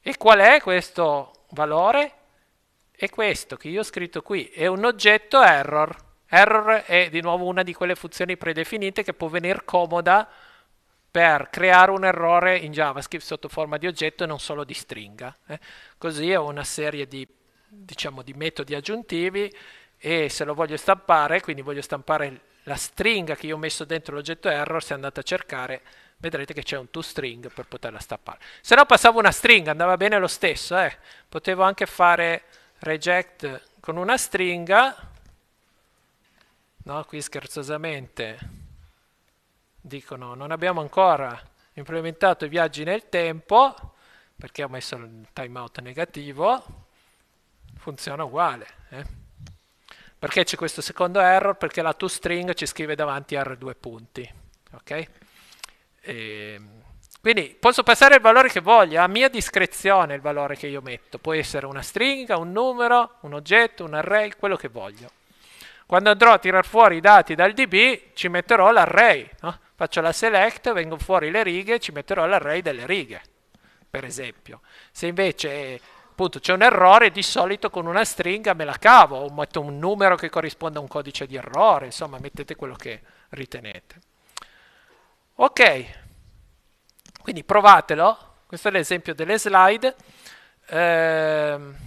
Speaker 1: E qual è questo valore? È questo che io ho scritto qui, è un oggetto error. Error è di nuovo una di quelle funzioni predefinite che può venire comoda per creare un errore in JavaScript sotto forma di oggetto e non solo di stringa. Eh? Così ho una serie di, diciamo, di metodi aggiuntivi e se lo voglio stampare, quindi voglio stampare la stringa che io ho messo dentro l'oggetto error, se andate a cercare vedrete che c'è un toString per poterla stampare. Se no passavo una stringa, andava bene lo stesso, eh. potevo anche fare reject con una stringa, no, qui scherzosamente dicono non abbiamo ancora implementato i viaggi nel tempo perché ho messo il timeout negativo, funziona uguale. Eh? Perché c'è questo secondo error? Perché la toString ci scrive davanti R2 punti. Okay? E, ehm, quindi posso passare il valore che voglio, a mia discrezione il valore che io metto. Può essere una stringa, un numero, un oggetto, un array, quello che voglio. Quando andrò a tirar fuori i dati dal DB ci metterò l'array. No? Faccio la select, vengo fuori le righe e ci metterò l'array delle righe, per esempio. Se invece appunto c'è un errore, di solito con una stringa me la cavo, o metto un numero che corrisponde a un codice di errore, insomma mettete quello che ritenete. Ok, quindi provatelo, questo è l'esempio delle slide. Ehm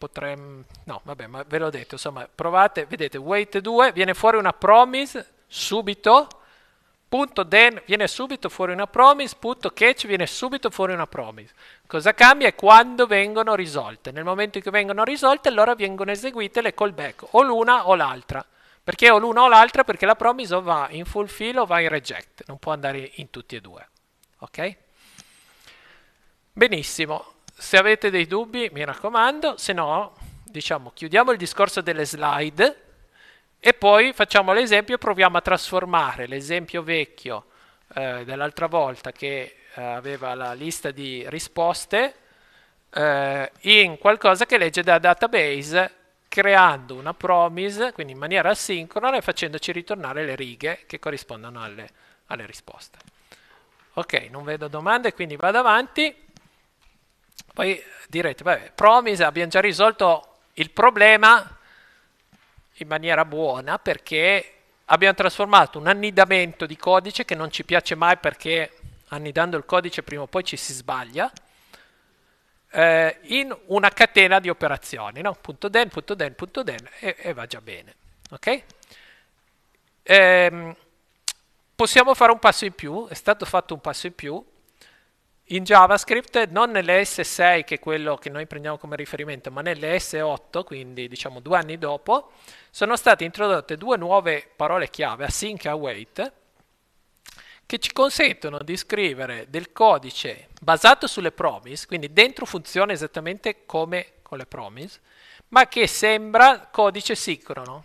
Speaker 1: potremmo... No, vabbè, ma ve l'ho detto, insomma, provate, vedete, wait 2, viene fuori una promise subito, punto then viene subito fuori una promise, punto catch viene subito fuori una promise. Cosa cambia è quando vengono risolte. Nel momento in cui vengono risolte, allora vengono eseguite le callback, o l'una o l'altra. Perché o l'una o l'altra? Perché la promise o va in fulfill o va in reject, non può andare in tutti e due. Ok? Benissimo, se avete dei dubbi mi raccomando, se no diciamo chiudiamo il discorso delle slide e poi facciamo l'esempio e proviamo a trasformare l'esempio vecchio eh, dell'altra volta che eh, aveva la lista di risposte eh, in qualcosa che legge da database creando una promise, quindi in maniera asincrona e facendoci ritornare le righe che corrispondono alle, alle risposte. Ok, non vedo domande, quindi vado avanti. Poi direte, beh, promise, abbiamo già risolto il problema in maniera buona perché abbiamo trasformato un annidamento di codice che non ci piace mai perché annidando il codice prima o poi ci si sbaglia, eh, in una catena di operazioni, no? punto den, punto den, punto den e, e va già bene. Okay? Eh, possiamo fare un passo in più, è stato fatto un passo in più, in JavaScript, non nelle S6 che è quello che noi prendiamo come riferimento, ma nelle S8, quindi diciamo due anni dopo, sono state introdotte due nuove parole chiave, async e await, che ci consentono di scrivere del codice basato sulle promise, quindi dentro funziona esattamente come con le promise, ma che sembra codice sincrono.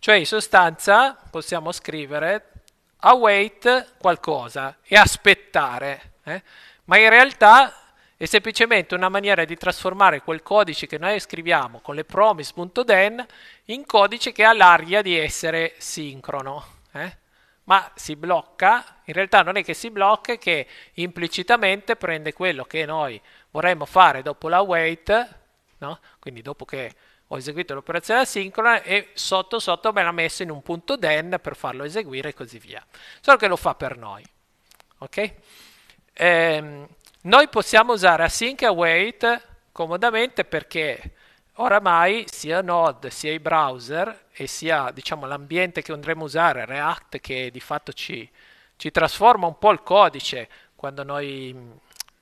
Speaker 1: Cioè in sostanza possiamo scrivere await qualcosa e aspettare. Eh? ma in realtà è semplicemente una maniera di trasformare quel codice che noi scriviamo con le promise.den in codice che ha l'aria di essere sincrono. Eh? Ma si blocca, in realtà non è che si blocca, è che implicitamente prende quello che noi vorremmo fare dopo la wait, no? quindi dopo che ho eseguito l'operazione asincrona e sotto sotto me l'ha messo in un punto den per farlo eseguire e così via. Solo che lo fa per noi. Okay? eh, noi possiamo usare async await comodamente perché oramai sia Node sia i browser e sia diciamo, l'ambiente che andremo a usare, React, che di fatto ci, ci trasforma un po' il codice quando noi mm,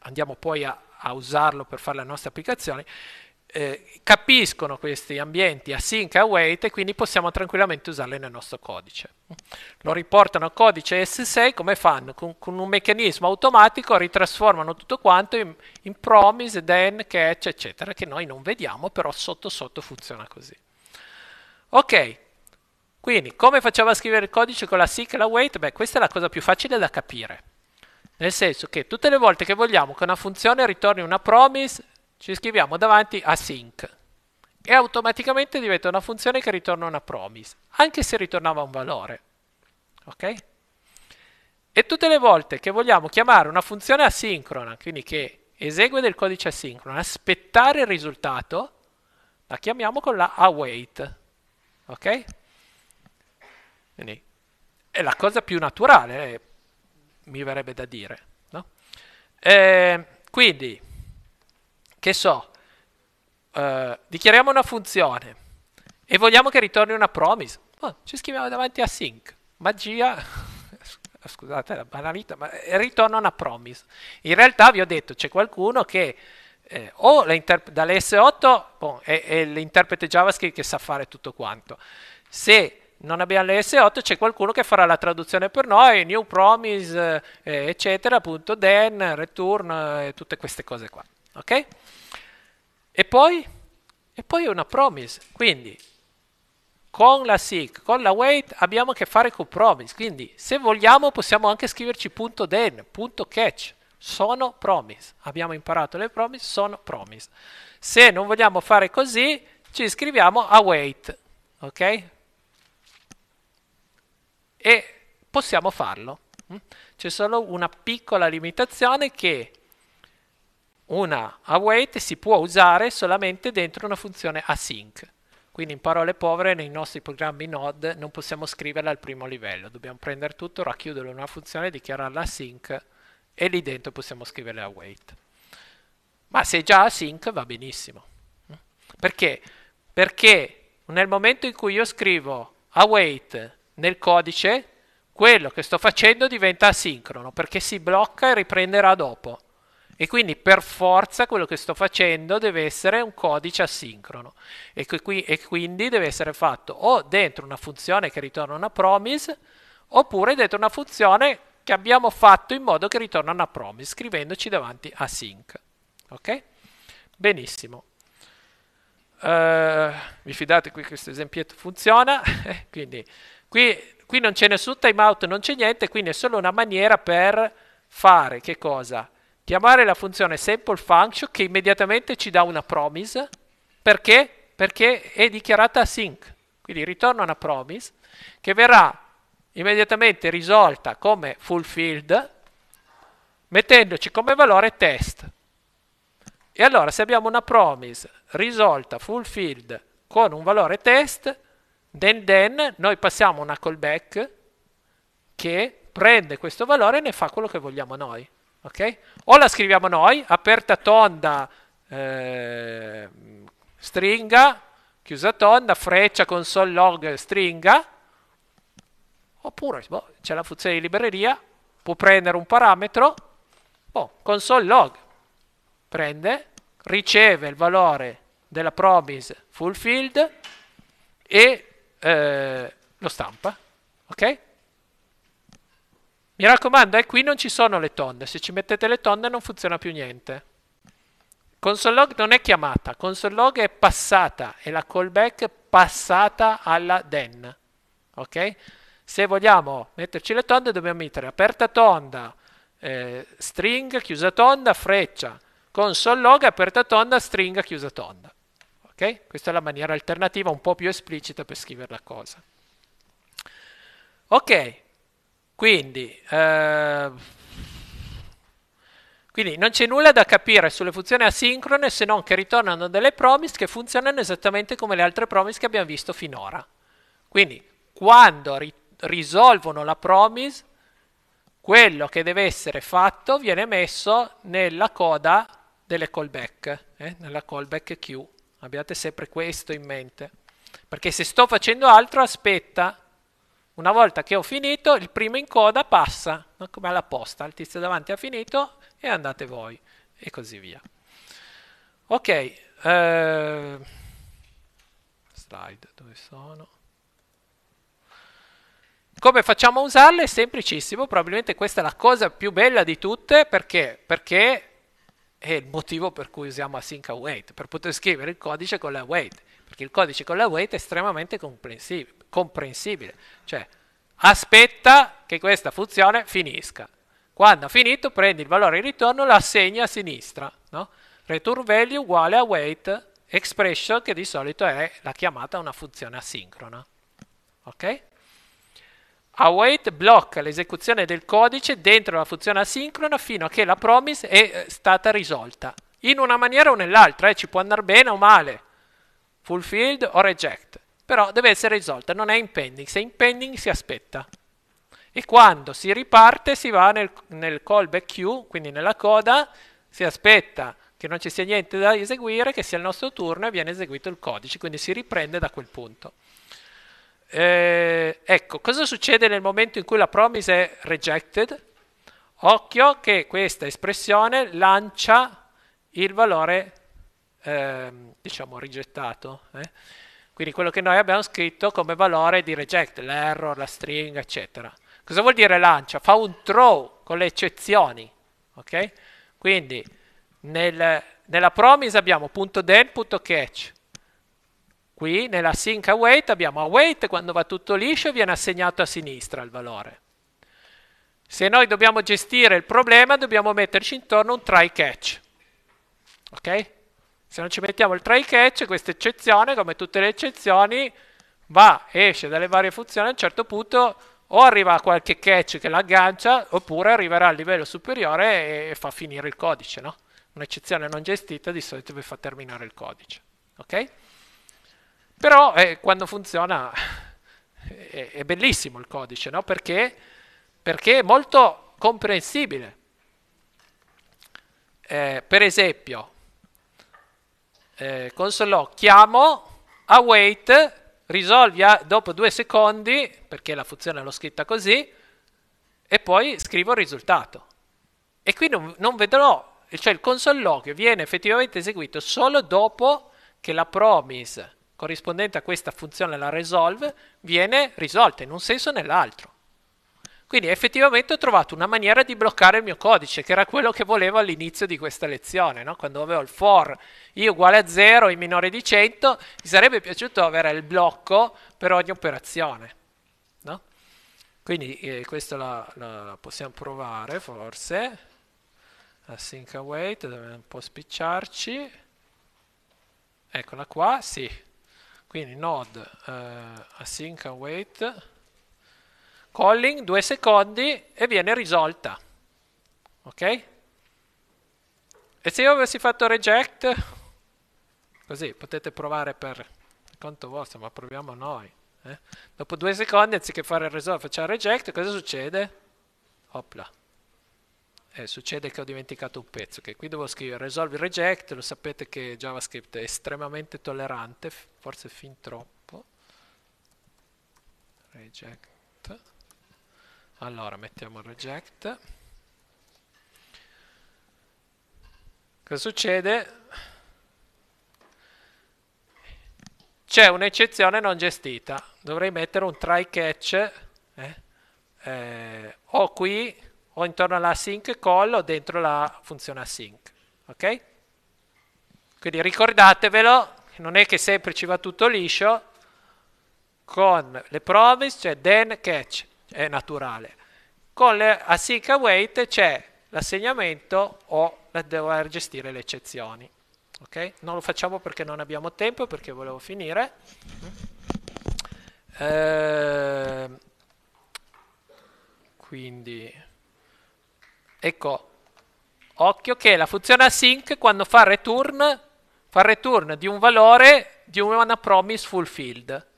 Speaker 1: andiamo poi a, a usarlo per fare le nostre applicazioni, eh, capiscono questi ambienti async e await e quindi possiamo tranquillamente usarli nel nostro codice. Lo riportano a codice S6 come fanno? Con, con un meccanismo automatico ritrasformano tutto quanto in, in promise, then, catch, eccetera, che noi non vediamo, però sotto sotto funziona così. Ok, quindi, come facciamo a scrivere il codice con la sync e la wait? Beh, questa è la cosa più facile da capire. Nel senso che tutte le volte che vogliamo che una funzione ritorni una promise, ci scriviamo davanti async e automaticamente diventa una funzione che ritorna una promise, anche se ritornava un valore. Ok? E tutte le volte che vogliamo chiamare una funzione asincrona, quindi che esegue del codice asincrono, aspettare il risultato, la chiamiamo con la await. Ok? Quindi è la cosa più naturale, eh, mi verrebbe da dire. No? Eh, quindi che so, eh, dichiariamo una funzione e vogliamo che ritorni una promise, oh, ci scriviamo davanti a sync, magia, scusate la banalità, ma ritorna una promise. In realtà vi ho detto, c'è qualcuno che eh, o dall'S8 boh, è, è l'interprete JavaScript che sa fare tutto quanto. Se non abbiamo le 8 c'è qualcuno che farà la traduzione per noi, new promise, eh, eccetera, punto then, return, eh, tutte queste cose qua ok? E poi, e poi una promise, quindi con la seek, con la wait abbiamo a che fare con promise, quindi se vogliamo possiamo anche scriverci punto .then, punto .catch, sono promise, abbiamo imparato le promise, sono promise. Se non vogliamo fare così ci scriviamo await, ok? E possiamo farlo. Mm? C'è solo una piccola limitazione che una await si può usare solamente dentro una funzione async. Quindi in parole povere nei nostri programmi Node non possiamo scriverla al primo livello, dobbiamo prendere tutto, racchiuderlo in una funzione, dichiararla async e lì dentro possiamo scrivere await. Ma se è già async va benissimo. Perché? Perché nel momento in cui io scrivo await nel codice, quello che sto facendo diventa asincrono perché si blocca e riprenderà dopo e quindi per forza quello che sto facendo deve essere un codice asincrono e, qui, e quindi deve essere fatto o dentro una funzione che ritorna una promise oppure dentro una funzione che abbiamo fatto in modo che ritorna una promise scrivendoci davanti async Ok? Benissimo. Uh, fidate qui questo esempietto funziona, quindi qui, qui non c'è nessun timeout, non c'è niente, quindi è solo una maniera per fare che cosa? chiamare la funzione sample function che immediatamente ci dà una promise perché? perché è dichiarata async quindi ritorna una promise che verrà immediatamente risolta come fulfilled mettendoci come valore test e allora se abbiamo una promise risolta fulfilled con un valore test then then noi passiamo una callback che prende questo valore e ne fa quello che vogliamo noi Okay? O la scriviamo noi, aperta tonda, eh, stringa, chiusa tonda, freccia, console log, stringa, oppure boh, c'è la funzione di libreria, può prendere un parametro, boh, console log, prende, riceve il valore della promise fulfilled e eh, lo stampa. Ok? Mi raccomando, eh, qui non ci sono le tonde, se ci mettete le tonde non funziona più niente. Console log non è chiamata, console log è passata, è la callback passata alla den. Ok? Se vogliamo metterci le tonde dobbiamo mettere aperta tonda, eh, string, chiusa tonda, freccia, console log, aperta tonda, string, chiusa tonda. Ok? Questa è la maniera alternativa un po' più esplicita per scrivere la cosa. Ok, quindi, eh, quindi non c'è nulla da capire sulle funzioni asincrone se non che ritornano delle promise che funzionano esattamente come le altre promise che abbiamo visto finora. Quindi quando ri risolvono la promise, quello che deve essere fatto viene messo nella coda delle callback, eh? nella callback queue. Abbiate sempre questo in mente. Perché se sto facendo altro, aspetta una volta che ho finito, il primo in coda passa, no? come alla posta, il tizio davanti ha finito e andate voi, e così via. Ok, eh, slide, dove sono? Come facciamo a usarle? È semplicissimo, probabilmente questa è la cosa più bella di tutte, perché? Perché è il motivo per cui usiamo async await, per poter scrivere il codice con la await, perché il codice con la await è estremamente comprensibile comprensibile. Cioè, aspetta che questa funzione finisca. Quando ha finito, prendi il valore di ritorno, la assegni a sinistra. No? Return value uguale a wait expression, che di solito è la chiamata a una funzione asincrona. Ok? Await blocca l'esecuzione del codice dentro la funzione asincrona fino a che la promise è eh, stata risolta. In una maniera o nell'altra, eh, ci può andare bene o male. Fulfilled o reject però deve essere risolta, non è in pending, se è in pending si aspetta. E quando si riparte si va nel, nel callback queue, quindi nella coda, si aspetta che non ci sia niente da eseguire, che sia il nostro turno e viene eseguito il codice, quindi si riprende da quel punto. Eh, ecco, cosa succede nel momento in cui la promise è rejected? Occhio che questa espressione lancia il valore, eh, diciamo, rigettato. Eh? Quindi quello che noi abbiamo scritto come valore di reject, l'error, la stringa, eccetera. Cosa vuol dire lancia? Fa un throw con le eccezioni, ok? Quindi nel, nella promise abbiamo .then.catch. Qui nella sync await abbiamo await quando va tutto liscio viene assegnato a sinistra il valore. Se noi dobbiamo gestire il problema dobbiamo metterci intorno un try catch. Ok? Se non ci mettiamo il try catch, questa eccezione, come tutte le eccezioni, va, esce dalle varie funzioni, a un certo punto o arriva a qualche catch che l'aggancia, oppure arriverà al livello superiore e fa finire il codice, no? Un'eccezione non gestita di solito vi fa terminare il codice, ok? Però eh, quando funziona è, è, bellissimo il codice, no? Perché? Perché è molto comprensibile. Eh, per esempio, eh, consolò, chiamo, await, risolvi a, dopo due secondi, perché la funzione l'ho scritta così, e poi scrivo il risultato. E qui non, non vedrò, cioè il consolloquio viene effettivamente eseguito solo dopo che la promise corrispondente a questa funzione, la resolve, viene risolta in un senso o nell'altro. Quindi effettivamente ho trovato una maniera di bloccare il mio codice, che era quello che volevo all'inizio di questa lezione, no? quando avevo il for i uguale a 0, i minore di 100, mi sarebbe piaciuto avere il blocco per ogni operazione. No? Quindi eh, questo la, la, la, possiamo provare forse, async await, dobbiamo un po' spicciarci, eccola qua, sì, quindi node eh, async await, calling due secondi e viene risolta. Ok? E se io avessi fatto reject, così potete provare per conto vostro, ma proviamo noi. Eh? Dopo due secondi, anziché fare il resolve, facciamo reject, cosa succede? Opla. Eh, succede che ho dimenticato un pezzo, che qui devo scrivere resolve reject, lo sapete che JavaScript è estremamente tollerante, forse fin troppo. Reject. Allora, mettiamo il reject. Cosa succede? C'è un'eccezione non gestita. Dovrei mettere un try catch eh? Eh, o qui o intorno alla sync call o dentro la funzione async. Ok? Quindi ricordatevelo, non è che sempre ci va tutto liscio, con le promise, cioè then catch eh, naturale. Con l'async await c'è l'assegnamento o la dover gestire le eccezioni. Okay? Non lo facciamo perché non abbiamo tempo, perché volevo finire. Eh, quindi, ecco, occhio che la funzione async quando fa return, fa return di un valore di una promise fulfilled.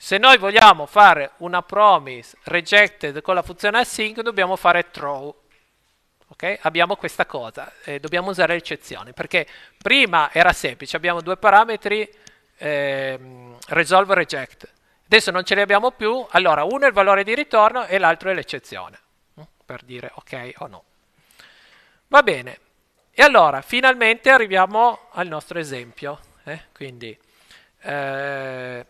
Speaker 1: Se noi vogliamo fare una promise rejected con la funzione async, dobbiamo fare true Okay? Abbiamo questa cosa, eh, dobbiamo usare l'eccezione, perché prima era semplice, abbiamo due parametri, eh, resolve reject. Adesso non ce li abbiamo più, allora uno è il valore di ritorno e l'altro è l'eccezione, mm, per dire ok o no. Va bene, e allora finalmente arriviamo al nostro esempio. Eh? Quindi, eh,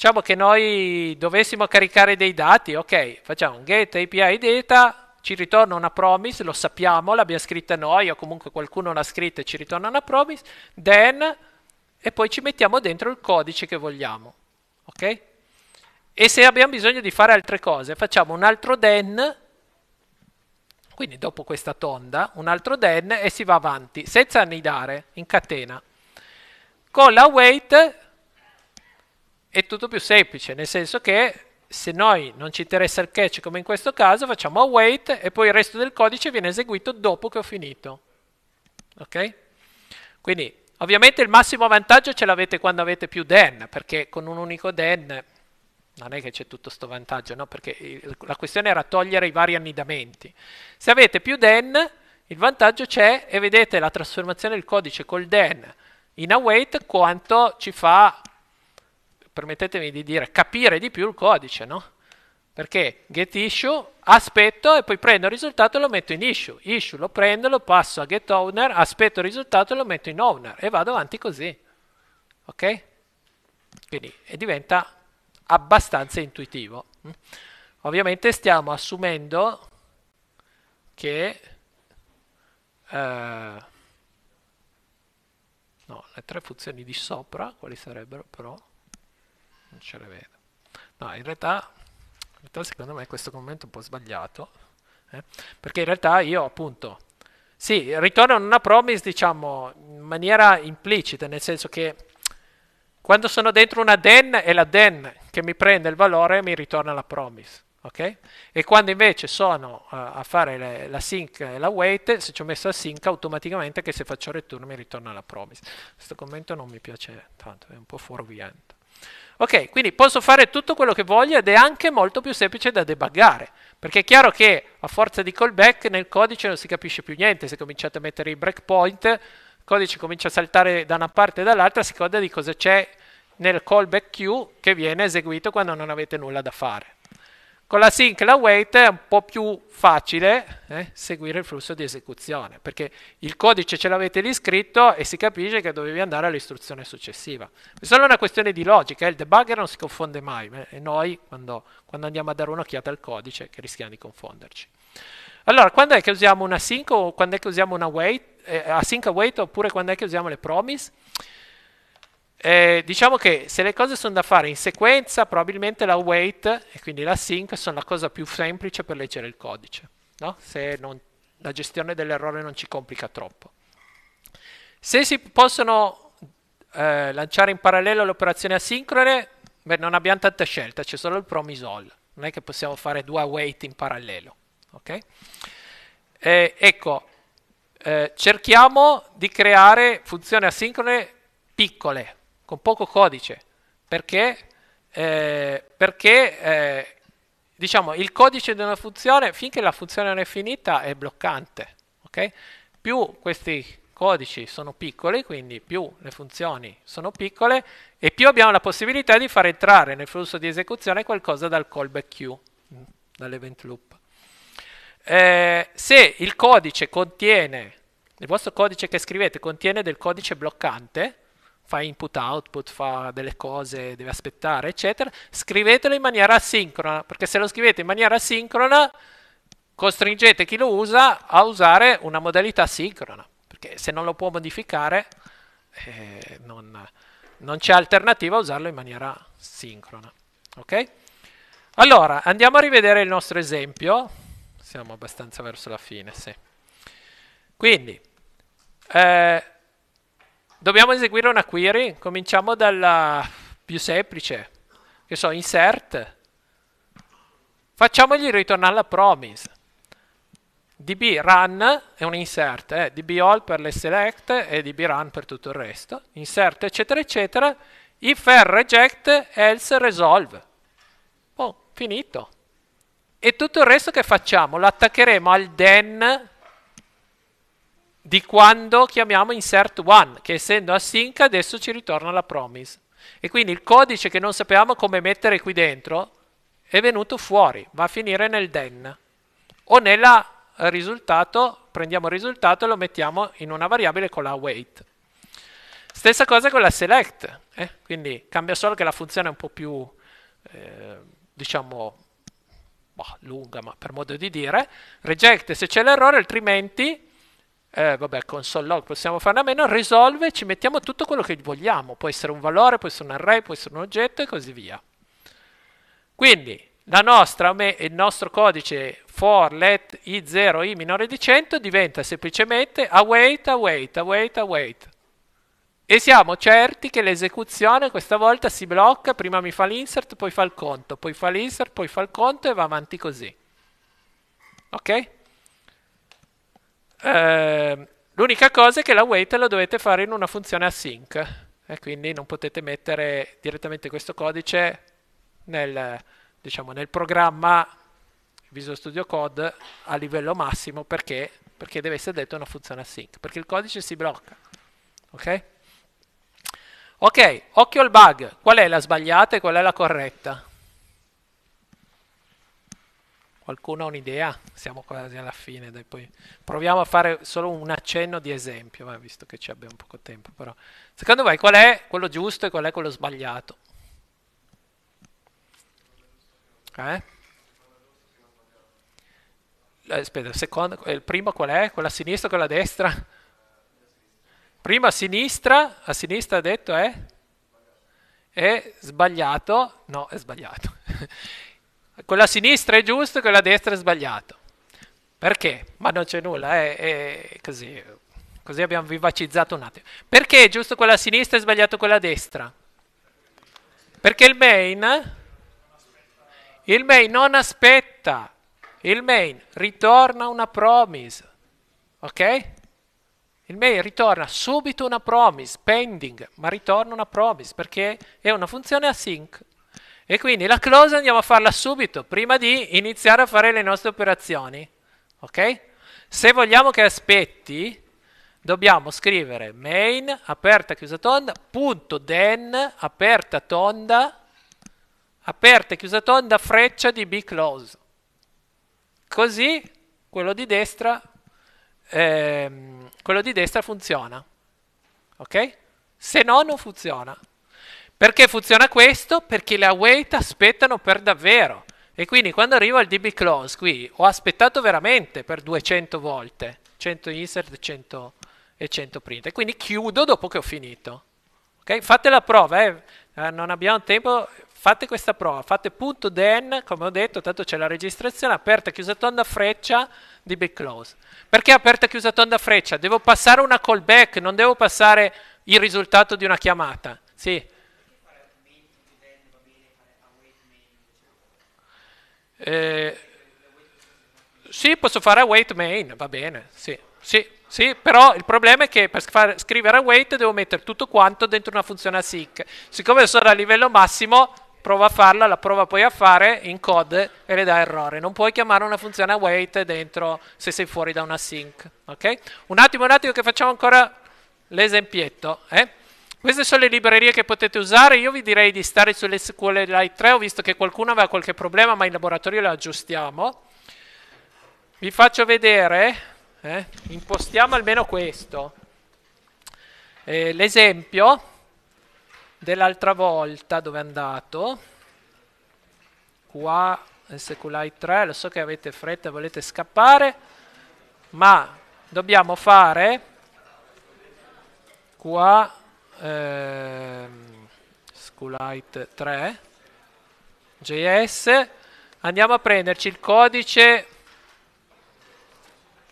Speaker 1: diciamo che noi dovessimo caricare dei dati, ok, facciamo un get API data, ci ritorna una promise, lo sappiamo, l'abbiamo scritta noi o comunque qualcuno l'ha scritta e ci ritorna una promise, then e poi ci mettiamo dentro il codice che vogliamo, ok? E se abbiamo bisogno di fare altre cose, facciamo un altro then, quindi dopo questa tonda, un altro then e si va avanti, senza annidare, in catena. Con la wait è tutto più semplice, nel senso che se noi non ci interessa il catch come in questo caso facciamo await e poi il resto del codice viene eseguito dopo che ho finito. Ok? Quindi ovviamente il massimo vantaggio ce l'avete quando avete più den, perché con un unico den non è che c'è tutto questo vantaggio, no? Perché la questione era togliere i vari annidamenti. Se avete più den, il vantaggio c'è e vedete la trasformazione del codice col den in await quanto ci fa permettetemi di dire, capire di più il codice, no? Perché get issue, aspetto e poi prendo il risultato e lo metto in issue. Issue lo prendo, lo passo a get owner, aspetto il risultato e lo metto in owner e vado avanti così. Ok? Quindi e diventa abbastanza intuitivo. Ovviamente stiamo assumendo che... Eh, no, le tre funzioni di sopra, quali sarebbero però? non ce le vedo no in realtà, in realtà secondo me questo commento è un po' sbagliato eh? perché in realtà io appunto sì, ritorno a una promise diciamo in maniera implicita nel senso che quando sono dentro una den è la den che mi prende il valore e mi ritorna la promise ok? E quando invece sono uh, a fare le, la sync e la wait, se ci ho messo la sync, automaticamente che se faccio return mi ritorna la promise. Questo commento non mi piace tanto, è un po' fuorviante. Ok, quindi posso fare tutto quello che voglio ed è anche molto più semplice da debuggare, perché è chiaro che a forza di callback nel codice non si capisce più niente, se cominciate a mettere i breakpoint, il codice comincia a saltare da una parte e dall'altra a seconda di cosa c'è nel callback queue che viene eseguito quando non avete nulla da fare. Con la sync e la wait è un po' più facile eh, seguire il flusso di esecuzione, perché il codice ce l'avete lì scritto e si capisce che dovevi andare all'istruzione successiva. È solo una questione di logica, eh, il debugger non si confonde mai, eh, e noi quando, quando andiamo a dare un'occhiata al codice che rischiamo di confonderci. Allora, quando è che usiamo una sync o quando è che usiamo una wait, eh, async await oppure quando è che usiamo le promise? Eh, diciamo che se le cose sono da fare in sequenza, probabilmente la wait e quindi la sync sono la cosa più semplice per leggere il codice, no? se non, la gestione dell'errore non ci complica troppo. Se si possono eh, lanciare in parallelo le operazioni asincrone, beh, non abbiamo tanta scelta, c'è solo il promisol, non è che possiamo fare due wait in parallelo. Okay? Eh, ecco, eh, cerchiamo di creare funzioni asincrone piccole, con poco codice, perché, eh, perché eh, diciamo, il codice di una funzione, finché la funzione non è finita, è bloccante. Okay? Più questi codici sono piccoli, quindi più le funzioni sono piccole, e più abbiamo la possibilità di far entrare nel flusso di esecuzione qualcosa dal callback queue, mm, dall'event loop. Eh, se il codice contiene, il vostro codice che scrivete contiene del codice bloccante, fa input output, fa delle cose, deve aspettare, eccetera, scrivetelo in maniera asincrona, perché se lo scrivete in maniera asincrona costringete chi lo usa a usare una modalità sincrona, perché se non lo può modificare eh, non, non c'è alternativa a usarlo in maniera sincrona. Ok? Allora, andiamo a rivedere il nostro esempio. Siamo abbastanza verso la fine, sì. Quindi, eh, Dobbiamo eseguire una query? Cominciamo dalla più semplice, che so, insert. Facciamogli ritornare la promise. DB run è un insert, eh? DB all per le select e DB run per tutto il resto. Insert eccetera eccetera. If err reject, else resolve. Oh, finito. E tutto il resto che facciamo? Lo attaccheremo al den di quando chiamiamo insert 1 che essendo async adesso ci ritorna la promise. E quindi il codice che non sapevamo come mettere qui dentro è venuto fuori, va a finire nel den o nella risultato, prendiamo il risultato e lo mettiamo in una variabile con la await. Stessa cosa con la select, eh? quindi cambia solo che la funzione è un po' più, eh, diciamo, boh, lunga, ma per modo di dire. Reject se c'è l'errore, altrimenti eh, vabbè, console log possiamo farne a meno, risolve, ci mettiamo tutto quello che vogliamo, può essere un valore, può essere un array, può essere un oggetto e così via. Quindi nostra, il nostro codice for let i0 i minore di 100 diventa semplicemente await, await, await, await. E siamo certi che l'esecuzione questa volta si blocca, prima mi fa l'insert, poi fa il conto, poi fa l'insert, poi fa il conto e va avanti così. Ok? Ehm, l'unica cosa è che la wait la dovete fare in una funzione async e quindi non potete mettere direttamente questo codice nel, diciamo, nel programma Visual Studio Code a livello massimo perché, perché deve essere detto una funzione async, perché il codice si blocca. Ok? Ok, occhio al bug, qual è la sbagliata e qual è la corretta? Qualcuno ha un'idea? Siamo quasi alla fine, dai, poi proviamo a fare solo un accenno di esempio, ma eh, visto che ci abbiamo poco tempo. Però. Secondo voi qual è quello giusto e qual è quello sbagliato? Eh? eh aspetta, il, secondo, eh, il primo qual è? Quella a sinistra o quella a destra? Prima a sinistra, a sinistra ha detto è? È sbagliato? No, è sbagliato. quella sinistra è giusta, quella destra è sbagliata. Perché? Ma non c'è nulla, è, eh, è così. così. abbiamo vivacizzato un attimo. Perché è giusto quella sinistra e sbagliato quella destra? Perché il main, il main non aspetta, il main ritorna una promise, ok? Il main ritorna subito una promise, pending, ma ritorna una promise perché è una funzione async. E quindi la close andiamo a farla subito, prima di iniziare a fare le nostre operazioni. Ok? Se vogliamo che aspetti, dobbiamo scrivere main, aperta, chiusa tonda, punto then, aperta tonda, aperta, chiusa tonda, freccia di b close. Così quello di destra, ehm, quello di destra funziona. Ok? Se no non funziona. Perché funziona questo? Perché le await aspettano per davvero. E quindi quando arrivo al DB close qui ho aspettato veramente per 200 volte, 100 insert 100 e 100 print. E quindi chiudo dopo che ho finito. Okay? Fate la prova, eh? Eh, non abbiamo tempo, fate questa prova, fate punto den, come ho detto, tanto c'è la registrazione, aperta, chiusa tonda, freccia, DB close. Perché aperta, chiusa tonda, freccia? Devo passare una callback, non devo passare il risultato di una chiamata. Sì Eh, sì, posso fare a weight main, va bene, sì, sì, sì, però il problema è che per far, scrivere a weight devo mettere tutto quanto dentro una funzione async. Siccome sono a livello massimo, prova a farla, la prova poi a fare in code e le dà errore. Non puoi chiamare una funzione await dentro se sei fuori da una sync. Okay? Un attimo, un attimo che facciamo ancora l'esempietto. Eh? Queste sono le librerie che potete usare, io vi direi di stare sulle SQLite 3, ho visto che qualcuno aveva qualche problema, ma in laboratorio le aggiustiamo. Vi faccio vedere, eh? impostiamo almeno questo, eh, l'esempio dell'altra volta dove è andato, qua SQLite 3, lo so che avete fretta e volete scappare, ma dobbiamo fare qua eh, SQLite 3 JS andiamo a prenderci il codice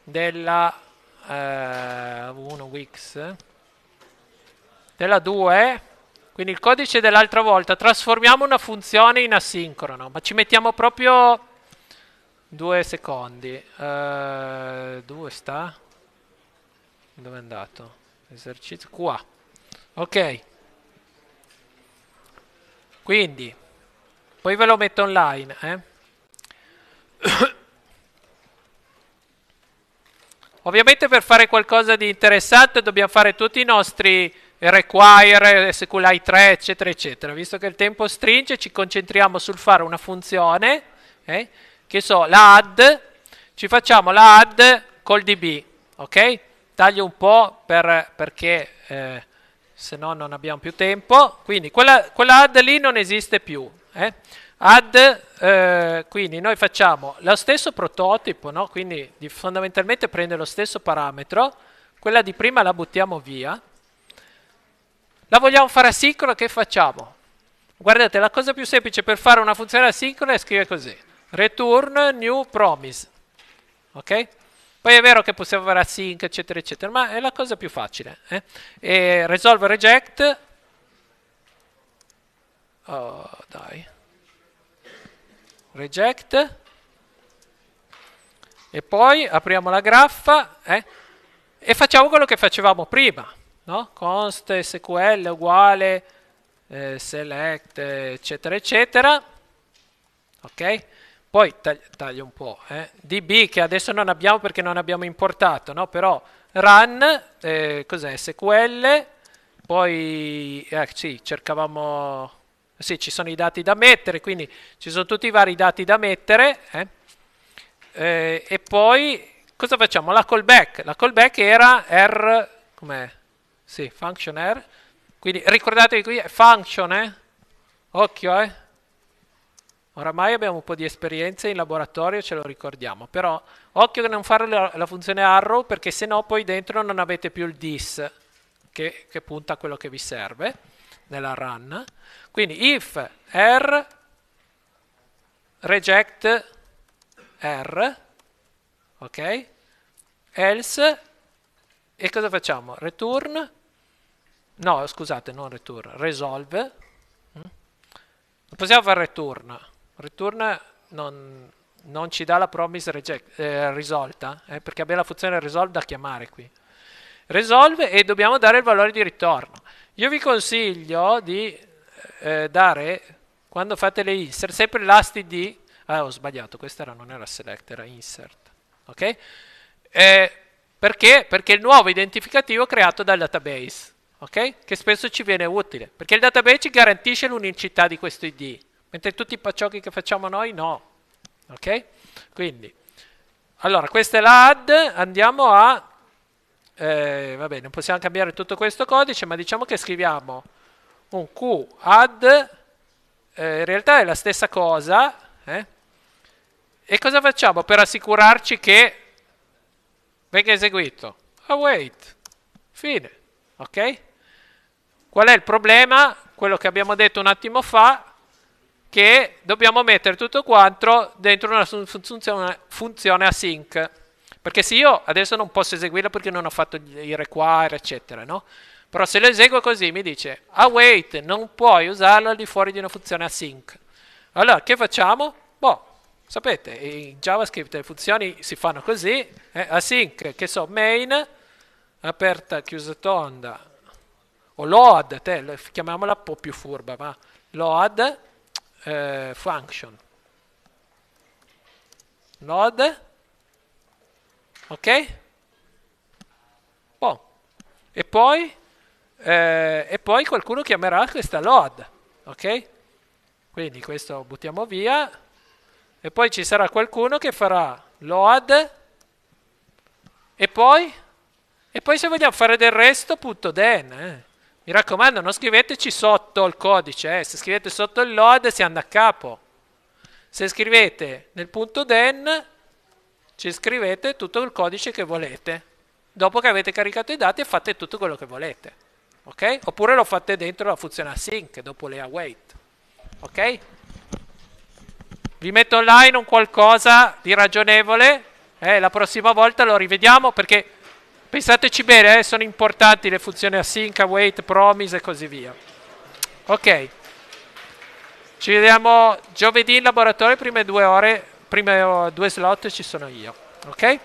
Speaker 1: della eh, 1 Wix della 2 quindi il codice dell'altra volta trasformiamo una funzione in asincrono ma ci mettiamo proprio due secondi eh, dove sta? dove è andato? esercizio qua ok quindi poi ve lo metto online eh? ovviamente per fare qualcosa di interessante dobbiamo fare tutti i nostri require, SQLite 3 eccetera eccetera visto che il tempo stringe ci concentriamo sul fare una funzione eh? che so la add ci facciamo la add col db ok taglio un po' per, perché eh, se no non abbiamo più tempo. Quindi quella, quella add lì non esiste più. Eh? Add, eh, quindi noi facciamo lo stesso prototipo, no? quindi fondamentalmente prende lo stesso parametro, quella di prima la buttiamo via. La vogliamo fare asincrona, che facciamo? Guardate, la cosa più semplice per fare una funzione asincrona è scrivere così, return new promise, ok? Poi è vero che possiamo fare async, eccetera, eccetera, ma è la cosa più facile. Eh? E resolve reject. Oh, dai. Reject. E poi apriamo la graffa eh? e facciamo quello che facevamo prima. No? Const SQL uguale eh, select, eccetera, eccetera. Ok? poi taglio un po', eh. DB che adesso non abbiamo perché non abbiamo importato, no? però run, eh, cos'è, SQL, poi eh, sì, cercavamo, sì ci sono i dati da mettere, quindi ci sono tutti i vari dati da mettere eh. eh e poi cosa facciamo? La callback, la callback era R, com'è? Sì, function R, quindi ricordatevi qui è function, eh? occhio eh? Oramai abbiamo un po' di esperienza in laboratorio, ce lo ricordiamo, però occhio che non fare la, la funzione arrow perché se no poi dentro non avete più il dis che, che punta a quello che vi serve nella run. Quindi if r reject r, ok? Else, e cosa facciamo? Return, no scusate, non return, resolve, mm? possiamo fare return return non, non ci dà la promise reject, eh, risolta, eh, perché abbiamo la funzione resolve da chiamare qui. Resolve e dobbiamo dare il valore di ritorno. Io vi consiglio di eh, eh dare, quando fate le insert, sempre last id ah ho sbagliato, questa era, non era select, era insert, ok? Eh, perché? Perché il nuovo identificativo creato dal database, ok? Che spesso ci viene utile, perché il database ci garantisce l'unicità di questo id, Mentre tutti i pacciocchi che facciamo noi no. Ok? Quindi, allora, questa è la add, andiamo a... Eh, va bene, non possiamo cambiare tutto questo codice, ma diciamo che scriviamo un Q add, eh, in realtà è la stessa cosa, eh? e cosa facciamo per assicurarci che venga eseguito? Await, ah, fine, ok? Qual è il problema? Quello che abbiamo detto un attimo fa, che dobbiamo mettere tutto quanto dentro una funzione, funzione async. Perché se io adesso non posso eseguirla perché non ho fatto i require, eccetera, no? Però se lo eseguo così mi dice, await, ah, non puoi usarlo al di fuori di una funzione async. Allora, che facciamo? Boh, sapete, in JavaScript le funzioni si fanno così, eh, async, che so, main, aperta, chiusa tonda, o load, te, chiamiamola un po' più furba, ma load, eh, function node ok boh. e poi eh, e poi qualcuno chiamerà questa load ok quindi questo buttiamo via e poi ci sarà qualcuno che farà load e poi e poi se vogliamo fare del resto punto den eh. Mi raccomando, non scriveteci sotto il codice, eh. se scrivete sotto il load si anda a capo. Se scrivete nel punto den, ci scrivete tutto il codice che volete. Dopo che avete caricato i dati fate tutto quello che volete. Ok? Oppure lo fate dentro la funzione async, dopo le await. Ok? Vi metto online un qualcosa di ragionevole. Eh, la prossima volta lo rivediamo perché Pensateci bene, eh? sono importanti le funzioni async, await, promise e così via. Ok, ci vediamo giovedì in laboratorio, prime due ore, prime eh, due slot ci sono io. Ok?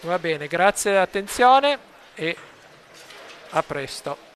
Speaker 1: Va bene, grazie dell'attenzione e a presto.